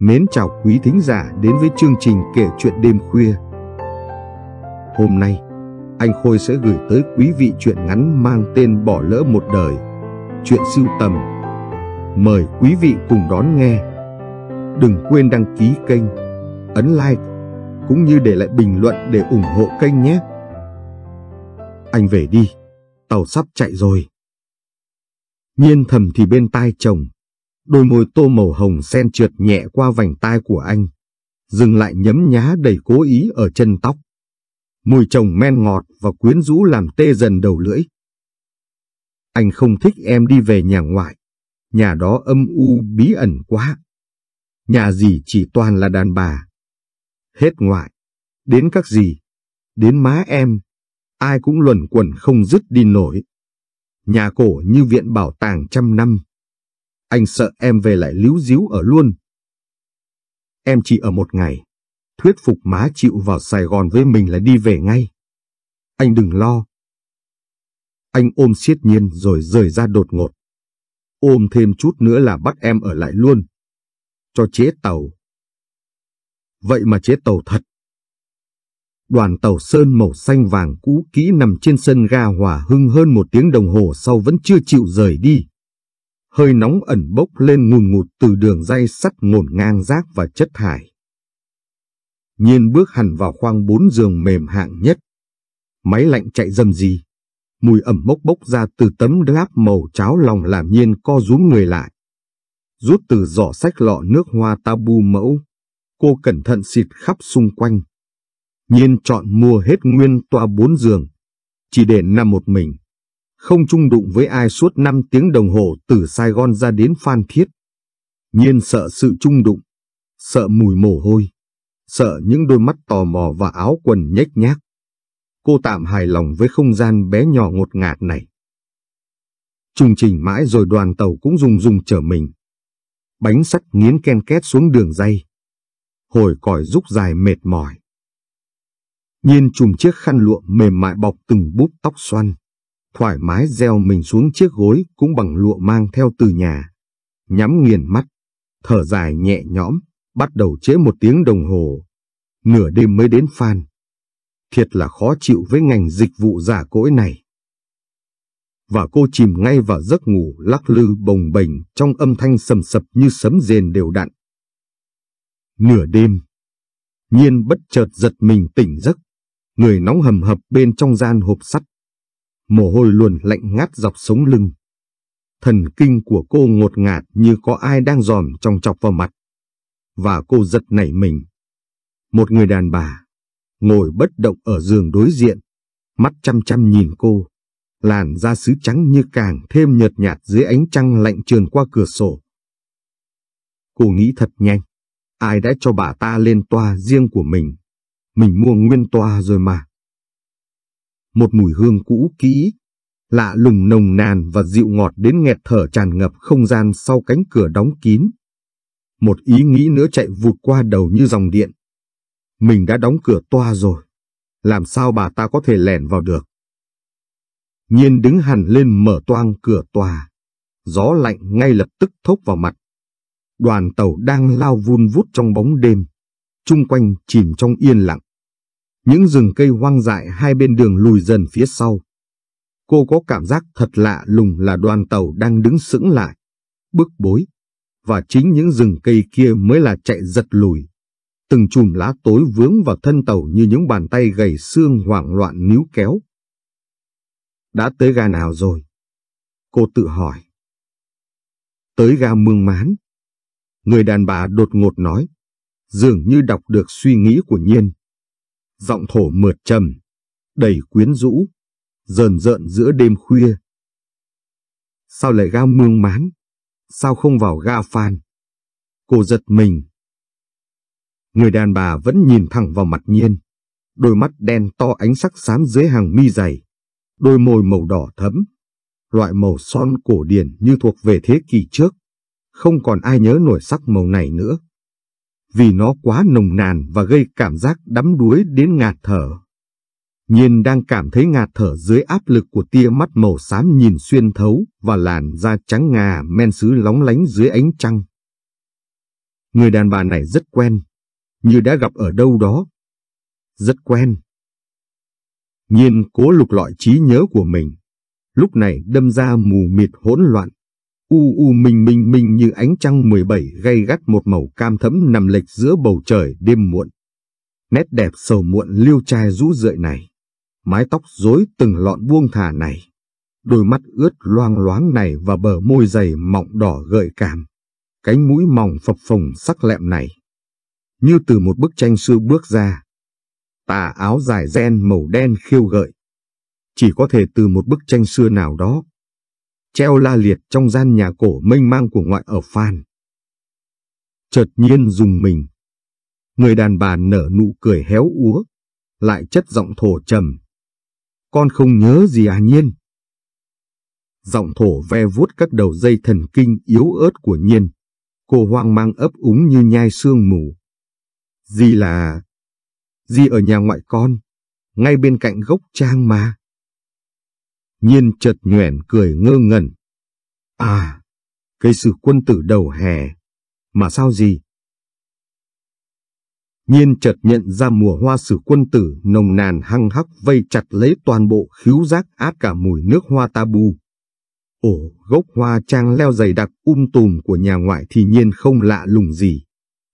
Mến chào quý thính giả đến với chương trình kể chuyện đêm khuya. Hôm nay, anh Khôi sẽ gửi tới quý vị chuyện ngắn mang tên Bỏ lỡ một đời, chuyện sưu tầm. Mời quý vị cùng đón nghe. Đừng quên đăng ký kênh, ấn like, cũng như để lại bình luận để ủng hộ kênh nhé. Anh về đi tàu sắp chạy rồi. Nhiên thầm thì bên tai chồng, đôi môi tô màu hồng sen trượt nhẹ qua vành tai của anh, dừng lại nhấm nhá đầy cố ý ở chân tóc. Mùi chồng men ngọt và quyến rũ làm tê dần đầu lưỡi. Anh không thích em đi về nhà ngoại, nhà đó âm u bí ẩn quá. Nhà gì chỉ toàn là đàn bà. Hết ngoại, đến các gì, đến má em, ai cũng luẩn quẩn không dứt đi nổi. Nhà cổ như viện bảo tàng trăm năm. Anh sợ em về lại líu díu ở luôn. Em chỉ ở một ngày. Thuyết phục má chịu vào Sài Gòn với mình là đi về ngay. Anh đừng lo. Anh ôm siết nhiên rồi rời ra đột ngột. Ôm thêm chút nữa là bắt em ở lại luôn. Cho chế tàu. Vậy mà chế tàu thật đoàn tàu sơn màu xanh vàng cũ kỹ nằm trên sân ga hòa hưng hơn một tiếng đồng hồ sau vẫn chưa chịu rời đi. Hơi nóng ẩn bốc lên ngùn ngụt từ đường dây sắt ngổn ngang rác và chất thải. Nhiên bước hẳn vào khoang bốn giường mềm hạng nhất. Máy lạnh chạy dầm gì. Mùi ẩm mốc bốc ra từ tấm láp màu cháo lòng làm nhiên co rúm người lại. Rút từ giỏ sách lọ nước hoa tabu mẫu. Cô cẩn thận xịt khắp xung quanh Nhiên chọn mua hết nguyên tòa bốn giường, chỉ để nằm một mình. Không chung đụng với ai suốt 5 tiếng đồng hồ từ Sài Gòn ra đến Phan Thiết. Nhiên sợ sự chung đụng, sợ mùi mồ hôi, sợ những đôi mắt tò mò và áo quần nhếch nhác. Cô tạm hài lòng với không gian bé nhỏ ngột ngạt này. Trung trình mãi rồi đoàn tàu cũng rung rung chở mình. Bánh sắt nghiến ken két xuống đường dây. Hồi còi rúc dài mệt mỏi. Nhiên chùm chiếc khăn lụa mềm mại bọc từng búp tóc xoăn, thoải mái gieo mình xuống chiếc gối cũng bằng lụa mang theo từ nhà. Nhắm nghiền mắt, thở dài nhẹ nhõm, bắt đầu chế một tiếng đồng hồ. Nửa đêm mới đến Phan. Thiệt là khó chịu với ngành dịch vụ giả cỗi này. Và cô chìm ngay vào giấc ngủ lắc lư bồng bềnh trong âm thanh sầm sập như sấm rền đều đặn. Nửa đêm, nhiên bất chợt giật mình tỉnh giấc người nóng hầm hập bên trong gian hộp sắt. Mồ hôi luồn lạnh ngắt dọc sống lưng. Thần kinh của cô ngột ngạt như có ai đang giòm trong chọc vào mặt. Và cô giật nảy mình. Một người đàn bà, ngồi bất động ở giường đối diện, mắt chăm chăm nhìn cô. Làn da sứ trắng như càng thêm nhợt nhạt dưới ánh trăng lạnh trườn qua cửa sổ. Cô nghĩ thật nhanh, ai đã cho bà ta lên toa riêng của mình mình mua nguyên toa rồi mà. Một mùi hương cũ kỹ, lạ lùng nồng nàn và dịu ngọt đến nghẹt thở tràn ngập không gian sau cánh cửa đóng kín. Một ý nghĩ nữa chạy vụt qua đầu như dòng điện. Mình đã đóng cửa toa rồi, làm sao bà ta có thể lẻn vào được. Nhiên đứng hẳn lên mở toang cửa tòa. Gió lạnh ngay lập tức thốc vào mặt. Đoàn tàu đang lao vun vút trong bóng đêm. chung quanh chìm trong yên lặng những rừng cây hoang dại hai bên đường lùi dần phía sau. Cô có cảm giác thật lạ lùng là đoàn tàu đang đứng sững lại, bức bối, và chính những rừng cây kia mới là chạy giật lùi. Từng chùm lá tối vướng vào thân tàu như những bàn tay gầy xương hoảng loạn níu kéo. Đã tới ga nào rồi? Cô tự hỏi. Tới ga mương mán. Người đàn bà đột ngột nói, dường như đọc được suy nghĩ của Nhiên giọng thổ mượt trầm, đầy quyến rũ, rờn rợn giữa đêm khuya. Sao lại ga mương máng? Sao không vào ga phan? Cô giật mình. Người đàn bà vẫn nhìn thẳng vào mặt nhiên, đôi mắt đen to ánh sắc xám dưới hàng mi dày, đôi môi màu đỏ thẫm, loại màu son cổ điển như thuộc về thế kỷ trước, không còn ai nhớ nổi sắc màu này nữa vì nó quá nồng nàn và gây cảm giác đắm đuối đến ngạt thở. Nhiên đang cảm thấy ngạt thở dưới áp lực của tia mắt màu xám nhìn xuyên thấu và làn da trắng ngà men sứ lóng lánh dưới ánh trăng. Người đàn bà này rất quen, như đã gặp ở đâu đó. Rất quen. Nhiên cố lục lọi trí nhớ của mình, lúc này đâm ra mù mịt hỗn loạn U u minh minh minh như ánh trăng 17 gay gắt một màu cam thẫm nằm lệch giữa bầu trời đêm muộn. Nét đẹp sầu muộn liêu trai rũ rượi này, mái tóc rối từng lọn buông thả này, đôi mắt ướt loang loáng này và bờ môi dày mọng đỏ gợi cảm, cánh mũi mỏng phập phồng sắc lẹm này. Như từ một bức tranh sư bước ra, tà áo dài ren màu đen khiêu gợi. Chỉ có thể từ một bức tranh xưa nào đó treo la liệt trong gian nhà cổ mênh mang của ngoại ở Phan. Chợt nhiên dùng mình. Người đàn bà nở nụ cười héo úa, lại chất giọng thổ trầm. Con không nhớ gì à nhiên? Giọng thổ ve vuốt các đầu dây thần kinh yếu ớt của nhiên. Cô hoang mang ấp úng như nhai sương mù. Di là... Di ở nhà ngoại con, ngay bên cạnh gốc trang mà nhiên chợt nhoẻn cười ngơ ngẩn. À, cây sự quân tử đầu hè, mà sao gì? Nhiên chợt nhận ra mùa hoa sử quân tử nồng nàn hăng hắc vây chặt lấy toàn bộ khíu giác át cả mùi nước hoa tabu. ồ gốc hoa trang leo dày đặc um tùm của nhà ngoại thì nhiên không lạ lùng gì.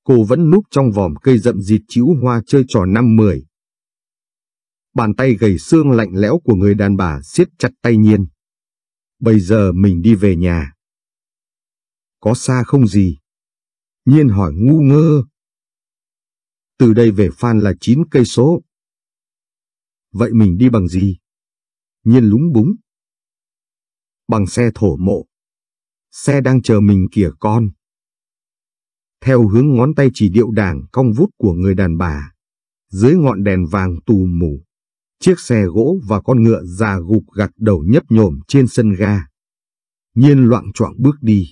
Cô vẫn núp trong vòm cây rậm dịt chĩu hoa chơi trò năm mười, Bàn tay gầy xương lạnh lẽo của người đàn bà siết chặt tay Nhiên. Bây giờ mình đi về nhà. Có xa không gì? Nhiên hỏi ngu ngơ. Từ đây về Phan là 9 cây số. Vậy mình đi bằng gì? Nhiên lúng búng. Bằng xe thổ mộ. Xe đang chờ mình kìa con. Theo hướng ngón tay chỉ điệu đảng cong vút của người đàn bà, dưới ngọn đèn vàng tù mù, chiếc xe gỗ và con ngựa già gục gặt đầu nhấp nhổm trên sân ga. Nhiên loạn choạng bước đi.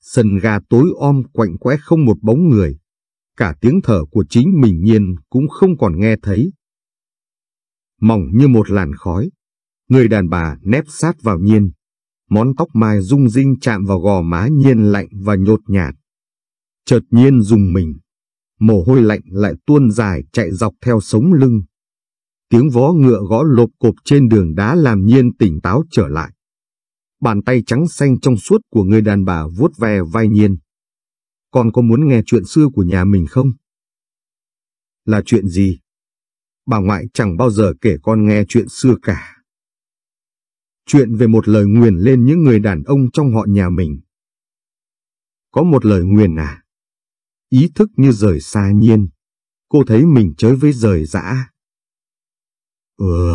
Sân ga tối om quạnh quẽ không một bóng người. Cả tiếng thở của chính mình Nhiên cũng không còn nghe thấy. Mỏng như một làn khói. Người đàn bà nép sát vào Nhiên. Món tóc mai rung rinh chạm vào gò má Nhiên lạnh và nhột nhạt. Chợt Nhiên dùng mình. Mồ hôi lạnh lại tuôn dài chạy dọc theo sống lưng tiếng vó ngựa gõ lộp cộp trên đường đá làm nhiên tỉnh táo trở lại. Bàn tay trắng xanh trong suốt của người đàn bà vuốt ve vai nhiên. Con có muốn nghe chuyện xưa của nhà mình không? Là chuyện gì? Bà ngoại chẳng bao giờ kể con nghe chuyện xưa cả. Chuyện về một lời nguyền lên những người đàn ông trong họ nhà mình. Có một lời nguyền à? Ý thức như rời xa nhiên. Cô thấy mình chơi với rời dã Ừ,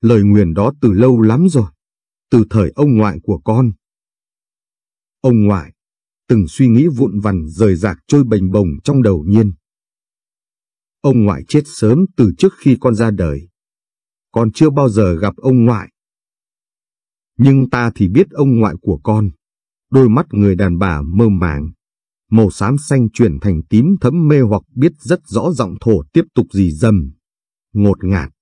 lời nguyền đó từ lâu lắm rồi, từ thời ông ngoại của con. Ông ngoại, từng suy nghĩ vụn vằn rời rạc trôi bềnh bồng trong đầu nhiên. Ông ngoại chết sớm từ trước khi con ra đời. Con chưa bao giờ gặp ông ngoại. Nhưng ta thì biết ông ngoại của con, đôi mắt người đàn bà mơ màng, màu xám xanh chuyển thành tím thẫm mê hoặc biết rất rõ giọng thổ tiếp tục gì dầm, ngột ngạt.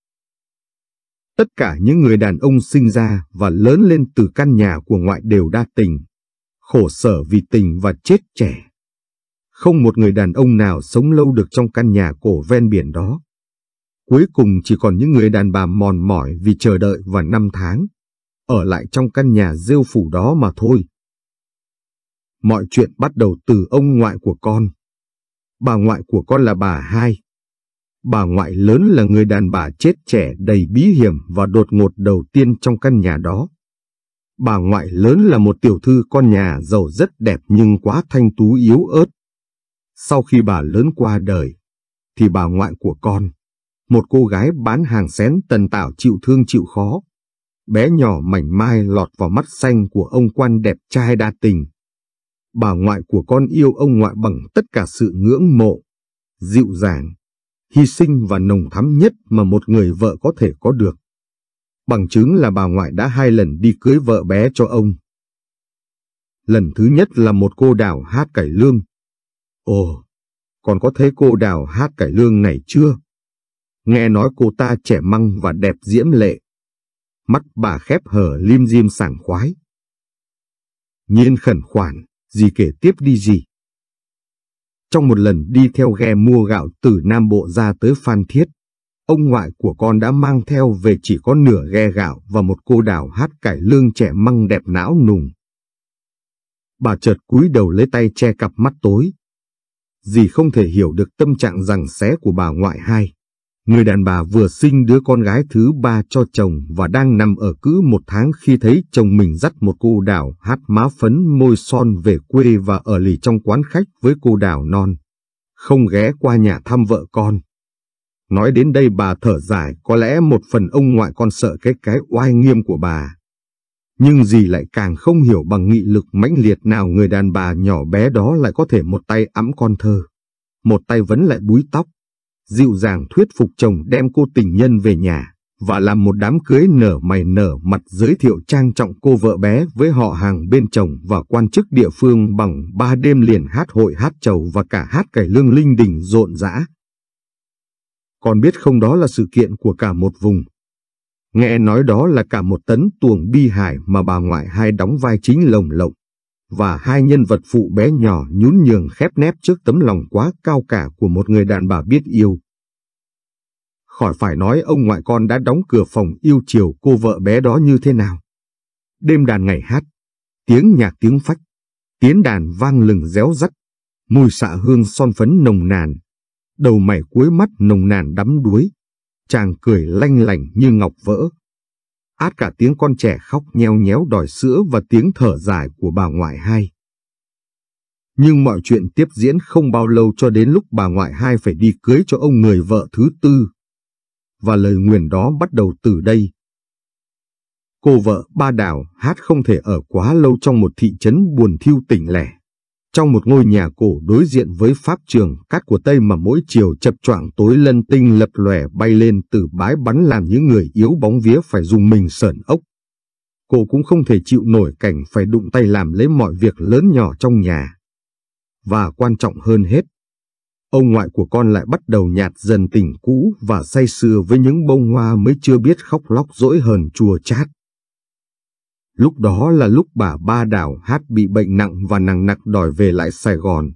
Tất cả những người đàn ông sinh ra và lớn lên từ căn nhà của ngoại đều đa tình, khổ sở vì tình và chết trẻ. Không một người đàn ông nào sống lâu được trong căn nhà cổ ven biển đó. Cuối cùng chỉ còn những người đàn bà mòn mỏi vì chờ đợi và năm tháng, ở lại trong căn nhà rêu phủ đó mà thôi. Mọi chuyện bắt đầu từ ông ngoại của con. Bà ngoại của con là bà hai, bà ngoại lớn là người đàn bà chết trẻ đầy bí hiểm và đột ngột đầu tiên trong căn nhà đó. Bà ngoại lớn là một tiểu thư con nhà giàu rất đẹp nhưng quá thanh tú yếu ớt. Sau khi bà lớn qua đời, thì bà ngoại của con, một cô gái bán hàng xén tần tảo chịu thương chịu khó. Bé nhỏ mảnh mai lọt vào mắt xanh của ông quan đẹp trai đa tình. Bà ngoại của con yêu ông ngoại bằng tất cả sự ngưỡng mộ, dịu dàng, hy sinh và nồng thắm nhất mà một người vợ có thể có được. Bằng chứng là bà ngoại đã hai lần đi cưới vợ bé cho ông. Lần thứ nhất là một cô đào hát cải lương. Ồ, còn có thấy cô đào hát cải lương này chưa? Nghe nói cô ta trẻ măng và đẹp diễm lệ. Mắt bà khép hờ lim dim sảng khoái. Nhiên khẩn khoản, gì kể tiếp đi gì. Trong một lần đi theo ghe mua gạo từ Nam Bộ ra tới Phan Thiết, ông ngoại của con đã mang theo về chỉ có nửa ghe gạo và một cô đào hát cải lương trẻ măng đẹp não nùng. Bà chợt cúi đầu lấy tay che cặp mắt tối. Dì không thể hiểu được tâm trạng rằng xé của bà ngoại hai. Người đàn bà vừa sinh đứa con gái thứ ba cho chồng và đang nằm ở cữ một tháng khi thấy chồng mình dắt một cô đào hát má phấn môi son về quê và ở lì trong quán khách với cô đào non. Không ghé qua nhà thăm vợ con. Nói đến đây bà thở dài có lẽ một phần ông ngoại con sợ cái cái oai nghiêm của bà. Nhưng gì lại càng không hiểu bằng nghị lực mãnh liệt nào người đàn bà nhỏ bé đó lại có thể một tay ẵm con thơ. Một tay vấn lại búi tóc, dịu dàng thuyết phục chồng đem cô tình nhân về nhà và làm một đám cưới nở mày nở mặt giới thiệu trang trọng cô vợ bé với họ hàng bên chồng và quan chức địa phương bằng ba đêm liền hát hội hát chầu và cả hát cải lương linh đình rộn rã. Còn biết không đó là sự kiện của cả một vùng. Nghe nói đó là cả một tấn tuồng bi hài mà bà ngoại hai đóng vai chính lồng lộng và hai nhân vật phụ bé nhỏ nhún nhường khép nép trước tấm lòng quá cao cả của một người đàn bà biết yêu. Khỏi phải nói ông ngoại con đã đóng cửa phòng yêu chiều cô vợ bé đó như thế nào. Đêm đàn ngày hát, tiếng nhạc tiếng phách, tiếng đàn vang lừng réo rắt, mùi xạ hương son phấn nồng nàn, đầu mày cuối mắt nồng nàn đắm đuối. Chàng cười lanh lảnh như ngọc vỡ, át cả tiếng con trẻ khóc nheo nhéo đòi sữa và tiếng thở dài của bà ngoại hai. Nhưng mọi chuyện tiếp diễn không bao lâu cho đến lúc bà ngoại hai phải đi cưới cho ông người vợ thứ tư. Và lời nguyền đó bắt đầu từ đây. Cô vợ ba đảo hát không thể ở quá lâu trong một thị trấn buồn thiêu tỉnh lẻ trong một ngôi nhà cổ đối diện với pháp trường cát của Tây mà mỗi chiều chập choạng tối lân tinh lập lòe bay lên từ bãi bắn làm những người yếu bóng vía phải dùng mình sờn ốc. Cô cũng không thể chịu nổi cảnh phải đụng tay làm lấy mọi việc lớn nhỏ trong nhà. Và quan trọng hơn hết, ông ngoại của con lại bắt đầu nhạt dần tình cũ và say sưa với những bông hoa mới chưa biết khóc lóc dỗi hờn chua chát. Lúc đó là lúc bà Ba Đào hát bị bệnh nặng và nặng nặc đòi về lại Sài Gòn.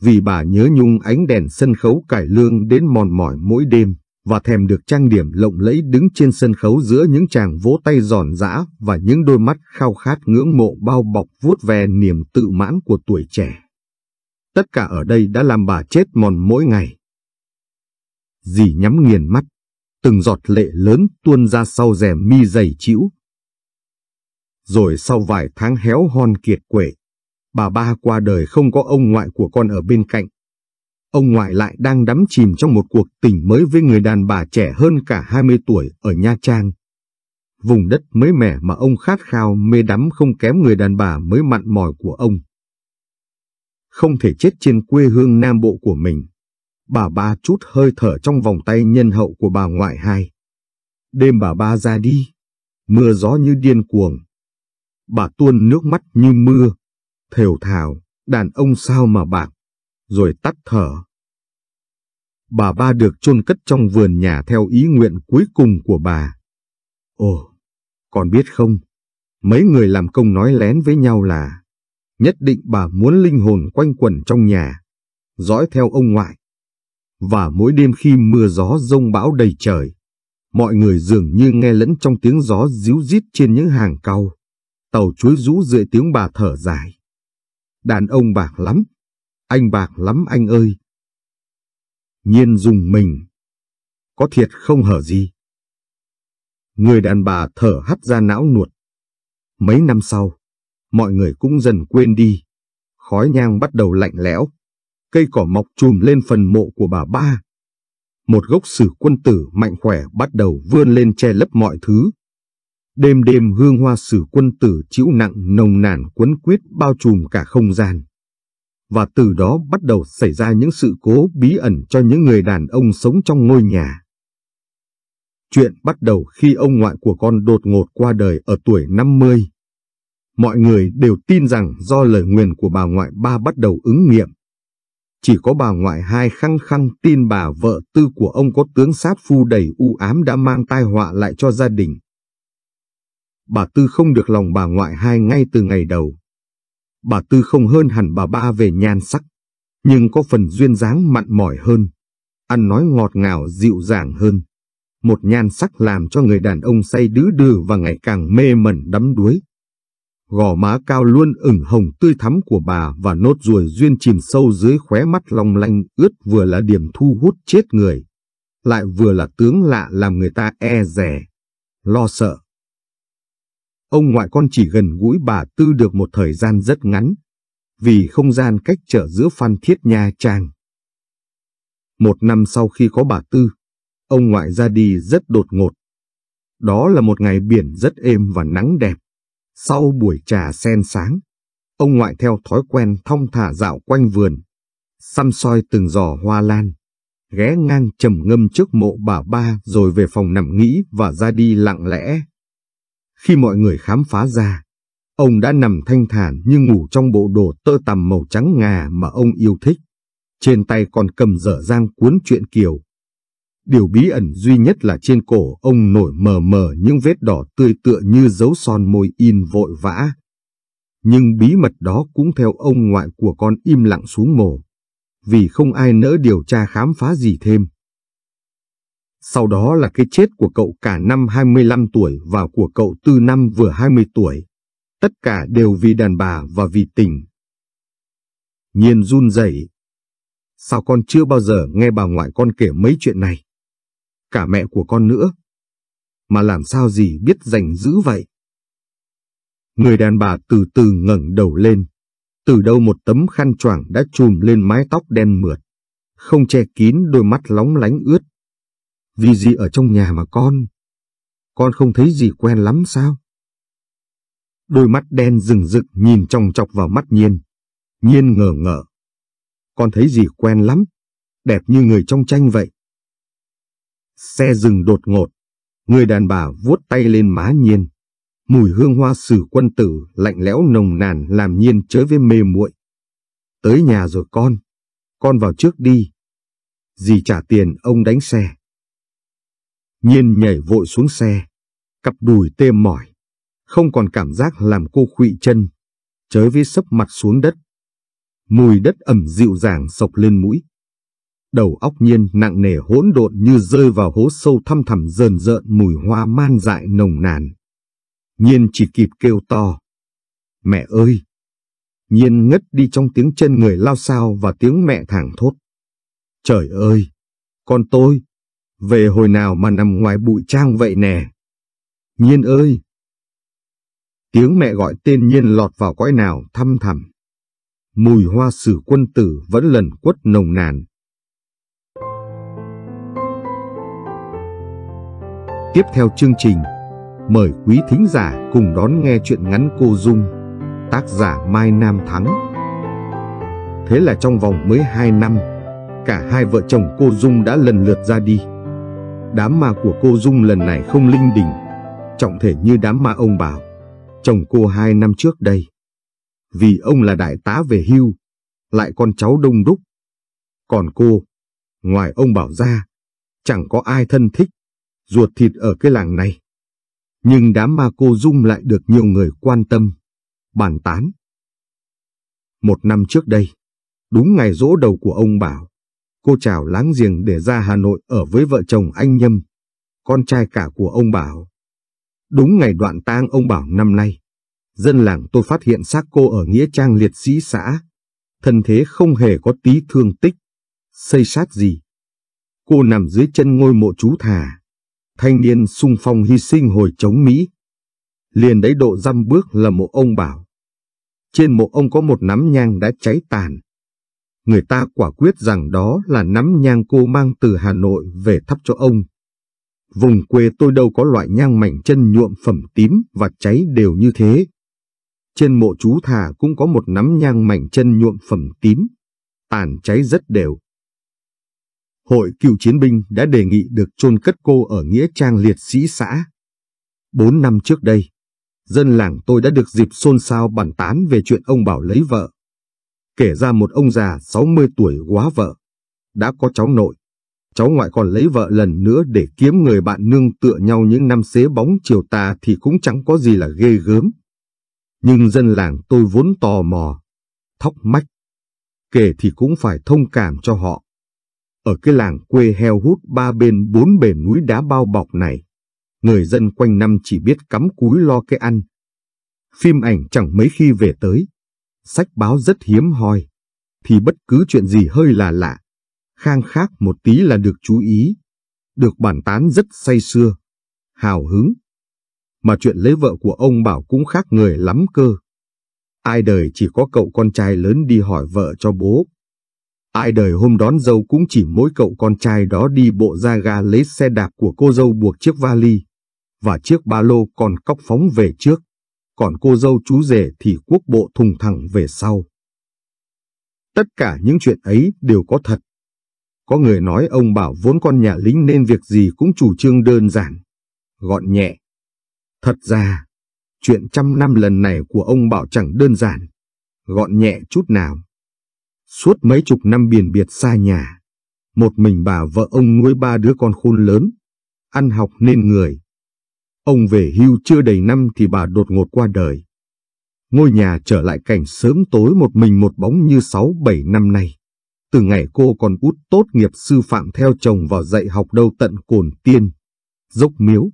Vì bà nhớ nhung ánh đèn sân khấu cải lương đến mòn mỏi mỗi đêm và thèm được trang điểm lộng lẫy đứng trên sân khấu giữa những chàng vỗ tay giòn giã và những đôi mắt khao khát ngưỡng mộ bao bọc vuốt ve niềm tự mãn của tuổi trẻ. Tất cả ở đây đã làm bà chết mòn mỗi ngày. Dì nhắm nghiền mắt, từng giọt lệ lớn tuôn ra sau rèm mi dày chĩu rồi sau vài tháng héo hon kiệt quệ, bà ba qua đời không có ông ngoại của con ở bên cạnh. Ông ngoại lại đang đắm chìm trong một cuộc tình mới với người đàn bà trẻ hơn cả 20 tuổi ở Nha Trang. Vùng đất mới mẻ mà ông khát khao mê đắm không kém người đàn bà mới mặn mòi của ông. Không thể chết trên quê hương Nam Bộ của mình, bà ba chút hơi thở trong vòng tay nhân hậu của bà ngoại hai. Đêm bà ba ra đi, mưa gió như điên cuồng, bà tuôn nước mắt như mưa, thều thào, đàn ông sao mà bạc, rồi tắt thở. Bà ba được chôn cất trong vườn nhà theo ý nguyện cuối cùng của bà. Ồ, còn biết không, mấy người làm công nói lén với nhau là, nhất định bà muốn linh hồn quanh quẩn trong nhà, dõi theo ông ngoại. Và mỗi đêm khi mưa gió rông bão đầy trời, mọi người dường như nghe lẫn trong tiếng gió díu dít trên những hàng cau. Tàu chuối rũ dưới tiếng bà thở dài. Đàn ông bạc lắm, anh bạc lắm anh ơi. Nhiên dùng mình, có thiệt không hở gì. Người đàn bà thở hắt ra não nuột. Mấy năm sau, mọi người cũng dần quên đi. Khói nhang bắt đầu lạnh lẽo. Cây cỏ mọc chùm lên phần mộ của bà ba. Một gốc sử quân tử mạnh khỏe bắt đầu vươn lên che lấp mọi thứ. Đêm đêm hương hoa sử quân tử chịu nặng nồng nàn quấn quyết bao trùm cả không gian. Và từ đó bắt đầu xảy ra những sự cố bí ẩn cho những người đàn ông sống trong ngôi nhà. Chuyện bắt đầu khi ông ngoại của con đột ngột qua đời ở tuổi 50. Mọi người đều tin rằng do lời nguyền của bà ngoại ba bắt đầu ứng nghiệm. Chỉ có bà ngoại hai khăng khăng tin bà vợ tư của ông có tướng sát phu đầy u ám đã mang tai họa lại cho gia đình bà Tư không được lòng bà ngoại hai ngay từ ngày đầu. Bà Tư không hơn hẳn bà ba về nhan sắc, nhưng có phần duyên dáng mặn mỏi hơn, ăn nói ngọt ngào dịu dàng hơn. Một nhan sắc làm cho người đàn ông say đứ đừ và ngày càng mê mẩn đắm đuối. Gò má cao luôn ửng hồng tươi thắm của bà và nốt ruồi duyên chìm sâu dưới khóe mắt long lanh ướt vừa là điểm thu hút chết người, lại vừa là tướng lạ làm người ta e rẻ, lo sợ. Ông ngoại con chỉ gần gũi bà Tư được một thời gian rất ngắn, vì không gian cách trở giữa Phan Thiết Nha Trang. Một năm sau khi có bà Tư, ông ngoại ra đi rất đột ngột. Đó là một ngày biển rất êm và nắng đẹp. Sau buổi trà sen sáng, ông ngoại theo thói quen thong thả dạo quanh vườn, xăm soi từng giò hoa lan, ghé ngang trầm ngâm trước mộ bà ba rồi về phòng nằm nghĩ và ra đi lặng lẽ. Khi mọi người khám phá ra, ông đã nằm thanh thản như ngủ trong bộ đồ tơ tằm màu trắng ngà mà ông yêu thích. Trên tay còn cầm dở dang cuốn truyện kiều. Điều bí ẩn duy nhất là trên cổ ông nổi mờ mờ những vết đỏ tươi tựa như dấu son môi in vội vã. Nhưng bí mật đó cũng theo ông ngoại của con im lặng xuống mồ, vì không ai nỡ điều tra khám phá gì thêm. Sau đó là cái chết của cậu cả năm 25 tuổi và của cậu tư năm vừa 20 tuổi. Tất cả đều vì đàn bà và vì tình. Nhiên run rẩy. Sao con chưa bao giờ nghe bà ngoại con kể mấy chuyện này? Cả mẹ của con nữa. Mà làm sao gì biết giành dữ vậy? Người đàn bà từ từ ngẩng đầu lên. Từ đâu một tấm khăn choàng đã trùm lên mái tóc đen mượt. Không che kín đôi mắt lóng lánh ướt vì gì ở trong nhà mà con? Con không thấy gì quen lắm sao? Đôi mắt đen rừng rực nhìn trong chọc vào mắt Nhiên. Nhiên ngờ ngờ. Con thấy gì quen lắm, đẹp như người trong tranh vậy. Xe dừng đột ngột, người đàn bà vuốt tay lên má Nhiên. Mùi hương hoa sử quân tử lạnh lẽo nồng nàn làm Nhiên chới với mê muội. Tới nhà rồi con, con vào trước đi. Dì trả tiền ông đánh xe. Nhiên nhảy vội xuống xe, cặp đùi tê mỏi, không còn cảm giác làm cô khụy chân, chới với sấp mặt xuống đất. Mùi đất ẩm dịu dàng sộc lên mũi. Đầu óc nhiên nặng nề hỗn độn như rơi vào hố sâu thăm thẳm rờn rợn mùi hoa man dại nồng nàn. Nhiên chỉ kịp kêu to. Mẹ ơi! Nhiên ngất đi trong tiếng chân người lao sao và tiếng mẹ thảng thốt. Trời ơi! Con tôi! về hồi nào mà nằm ngoài bụi trang vậy nè. Nhiên ơi! Tiếng mẹ gọi tên Nhiên lọt vào cõi nào thăm thẳm. Mùi hoa sử quân tử vẫn lần quất nồng nàn. Tiếp theo chương trình, mời quý thính giả cùng đón nghe chuyện ngắn cô Dung, tác giả Mai Nam Thắng. Thế là trong vòng mới 2 năm, cả hai vợ chồng cô Dung đã lần lượt ra đi. Đám ma của cô Dung lần này không linh đình, trọng thể như đám ma ông bảo, chồng cô hai năm trước đây. Vì ông là đại tá về hưu, lại con cháu đông đúc. Còn cô, ngoài ông bảo ra, chẳng có ai thân thích, ruột thịt ở cái làng này. Nhưng đám ma cô Dung lại được nhiều người quan tâm, bàn tán. Một năm trước đây, đúng ngày rỗ đầu của ông Bảo, cô chào láng giềng để ra Hà Nội ở với vợ chồng anh Nhâm, con trai cả của ông Bảo. Đúng ngày đoạn tang ông Bảo năm nay, dân làng tôi phát hiện xác cô ở Nghĩa Trang Liệt Sĩ xã, thân thế không hề có tí thương tích, xây sát gì. Cô nằm dưới chân ngôi mộ chú thà, thanh niên sung phong hy sinh hồi chống Mỹ. Liền đấy độ dăm bước là mộ ông Bảo. Trên mộ ông có một nắm nhang đã cháy tàn, người ta quả quyết rằng đó là nắm nhang cô mang từ Hà Nội về thắp cho ông. Vùng quê tôi đâu có loại nhang mảnh chân nhuộm phẩm tím và cháy đều như thế. Trên mộ chú thà cũng có một nắm nhang mảnh chân nhuộm phẩm tím, tàn cháy rất đều. Hội cựu chiến binh đã đề nghị được chôn cất cô ở Nghĩa Trang Liệt Sĩ Xã. Bốn năm trước đây, dân làng tôi đã được dịp xôn xao bàn tán về chuyện ông Bảo lấy vợ kể ra một ông già 60 tuổi quá vợ, đã có cháu nội. Cháu ngoại còn lấy vợ lần nữa để kiếm người bạn nương tựa nhau những năm xế bóng chiều tà thì cũng chẳng có gì là ghê gớm. Nhưng dân làng tôi vốn tò mò, thóc mách. Kể thì cũng phải thông cảm cho họ. Ở cái làng quê heo hút ba bên bốn bề núi đá bao bọc này, người dân quanh năm chỉ biết cắm cúi lo cái ăn. Phim ảnh chẳng mấy khi về tới. Sách báo rất hiếm hoi, thì bất cứ chuyện gì hơi là lạ, khang khác một tí là được chú ý, được bàn tán rất say sưa, hào hứng. Mà chuyện lấy vợ của ông Bảo cũng khác người lắm cơ. Ai đời chỉ có cậu con trai lớn đi hỏi vợ cho bố. Ai đời hôm đón dâu cũng chỉ mỗi cậu con trai đó đi bộ ra ga lấy xe đạp của cô dâu buộc chiếc vali và chiếc ba lô còn cóc phóng về trước còn cô dâu chú rể thì quốc bộ thùng thẳng về sau. Tất cả những chuyện ấy đều có thật. Có người nói ông bảo vốn con nhà lính nên việc gì cũng chủ trương đơn giản, gọn nhẹ. Thật ra, chuyện trăm năm lần này của ông bảo chẳng đơn giản, gọn nhẹ chút nào. Suốt mấy chục năm biển biệt xa nhà, một mình bà vợ ông nuôi ba đứa con khôn lớn, ăn học nên người, Ông về hưu chưa đầy năm thì bà đột ngột qua đời. Ngôi nhà trở lại cảnh sớm tối một mình một bóng như sáu bảy năm nay. Từ ngày cô còn út tốt nghiệp sư phạm theo chồng vào dạy học đâu tận cồn tiên, dốc miếu.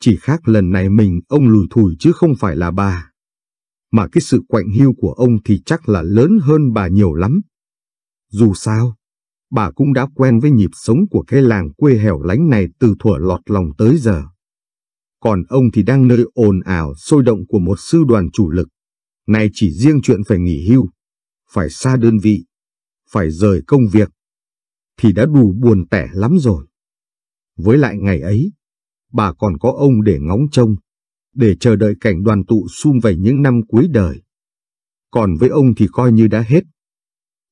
Chỉ khác lần này mình ông lùi thủi chứ không phải là bà. Mà cái sự quạnh hưu của ông thì chắc là lớn hơn bà nhiều lắm. Dù sao, bà cũng đã quen với nhịp sống của cái làng quê hẻo lánh này từ thuở lọt lòng tới giờ còn ông thì đang nơi ồn ào sôi động của một sư đoàn chủ lực. Này chỉ riêng chuyện phải nghỉ hưu, phải xa đơn vị, phải rời công việc, thì đã đủ buồn tẻ lắm rồi. Với lại ngày ấy, bà còn có ông để ngóng trông, để chờ đợi cảnh đoàn tụ sum vầy những năm cuối đời. Còn với ông thì coi như đã hết.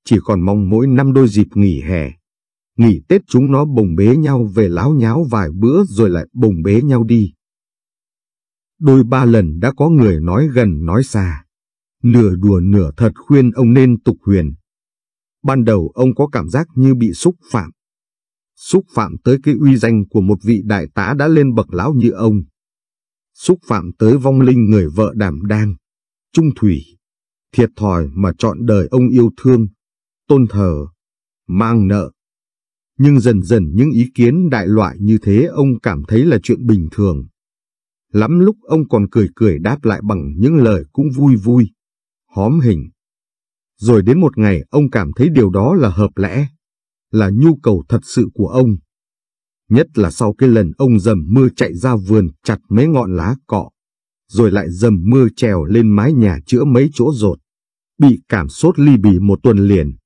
Chỉ còn mong mỗi năm đôi dịp nghỉ hè, nghỉ Tết chúng nó bồng bế nhau về láo nháo vài bữa rồi lại bồng bế nhau đi đôi ba lần đã có người nói gần nói xa. Nửa đùa nửa thật khuyên ông nên tục huyền. Ban đầu ông có cảm giác như bị xúc phạm. Xúc phạm tới cái uy danh của một vị đại tá đã lên bậc lão như ông. Xúc phạm tới vong linh người vợ đảm đang, trung thủy, thiệt thòi mà chọn đời ông yêu thương, tôn thờ, mang nợ. Nhưng dần dần những ý kiến đại loại như thế ông cảm thấy là chuyện bình thường. Lắm lúc ông còn cười cười đáp lại bằng những lời cũng vui vui, hóm hình. Rồi đến một ngày ông cảm thấy điều đó là hợp lẽ, là nhu cầu thật sự của ông. Nhất là sau cái lần ông dầm mưa chạy ra vườn chặt mấy ngọn lá cọ, rồi lại dầm mưa trèo lên mái nhà chữa mấy chỗ rột, bị cảm sốt ly bì một tuần liền.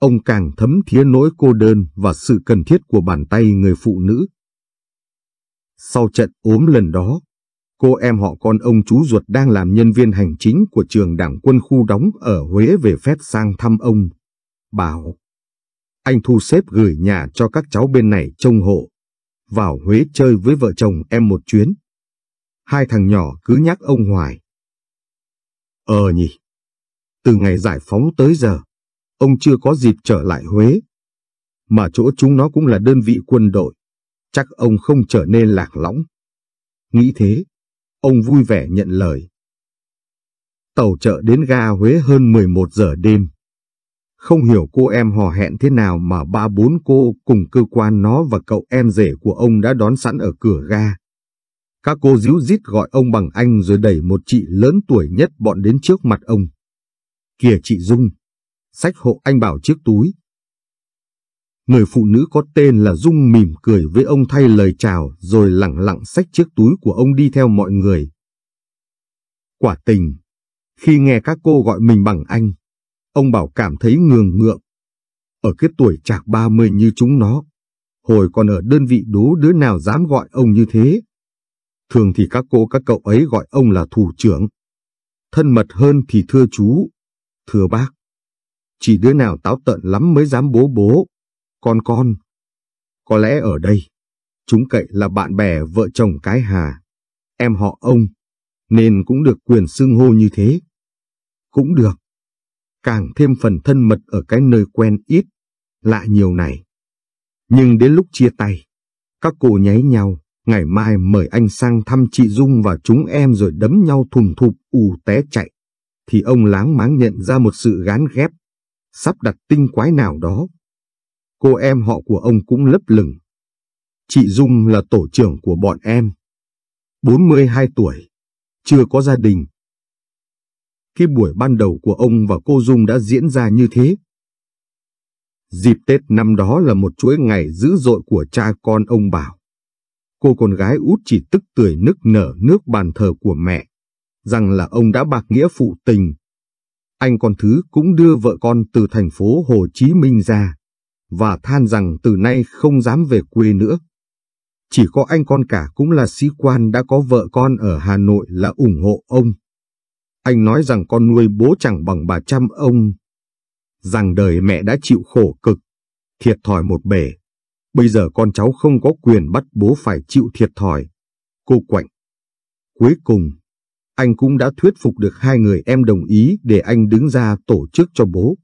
Ông càng thấm thía nỗi cô đơn và sự cần thiết của bàn tay người phụ nữ. Sau trận ốm lần đó, cô em họ con ông chú ruột đang làm nhân viên hành chính của trường đảng quân khu đóng ở Huế về phép sang thăm ông. Bảo, anh thu xếp gửi nhà cho các cháu bên này trông hộ, vào Huế chơi với vợ chồng em một chuyến. Hai thằng nhỏ cứ nhắc ông hoài. Ờ nhỉ, từ ngày giải phóng tới giờ, ông chưa có dịp trở lại Huế. Mà chỗ chúng nó cũng là đơn vị quân đội, chắc ông không trở nên lạc lõng. Nghĩ thế, Ông vui vẻ nhận lời. Tàu chợ đến ga Huế hơn 11 giờ đêm. Không hiểu cô em hò hẹn thế nào mà ba bốn cô cùng cơ quan nó và cậu em rể của ông đã đón sẵn ở cửa ga. Các cô díu dít gọi ông bằng anh rồi đẩy một chị lớn tuổi nhất bọn đến trước mặt ông. Kìa chị Dung, sách hộ anh bảo chiếc túi. Người phụ nữ có tên là Dung mỉm cười với ông thay lời chào rồi lặng lặng xách chiếc túi của ông đi theo mọi người. Quả tình, khi nghe các cô gọi mình bằng anh, ông Bảo cảm thấy ngường ngượng. Ở cái tuổi chạc 30 như chúng nó, hồi còn ở đơn vị đố đứa nào dám gọi ông như thế. Thường thì các cô các cậu ấy gọi ông là thủ trưởng. Thân mật hơn thì thưa chú, thưa bác. Chỉ đứa nào táo tận lắm mới dám bố bố, con con. Có lẽ ở đây, chúng cậy là bạn bè vợ chồng cái Hà, em họ ông, nên cũng được quyền xưng hô như thế. Cũng được, càng thêm phần thân mật ở cái nơi quen ít, lạ nhiều này. Nhưng đến lúc chia tay, các cô nháy nhau, ngày mai mời anh sang thăm chị Dung và chúng em rồi đấm nhau thùng thụp ù té chạy, thì ông láng máng nhận ra một sự gán ghép, sắp đặt tinh quái nào đó cô em họ của ông cũng lấp lửng. Chị Dung là tổ trưởng của bọn em. 42 tuổi, chưa có gia đình. Cái buổi ban đầu của ông và cô Dung đã diễn ra như thế. Dịp Tết năm đó là một chuỗi ngày dữ dội của cha con ông Bảo. Cô con gái út chỉ tức tưởi nức nở nước bàn thờ của mẹ, rằng là ông đã bạc nghĩa phụ tình. Anh con thứ cũng đưa vợ con từ thành phố Hồ Chí Minh ra và than rằng từ nay không dám về quê nữa. Chỉ có anh con cả cũng là sĩ quan đã có vợ con ở Hà Nội là ủng hộ ông. Anh nói rằng con nuôi bố chẳng bằng bà chăm ông. Rằng đời mẹ đã chịu khổ cực, thiệt thòi một bể. Bây giờ con cháu không có quyền bắt bố phải chịu thiệt thòi. Cô quạnh. Cuối cùng, anh cũng đã thuyết phục được hai người em đồng ý để anh đứng ra tổ chức cho bố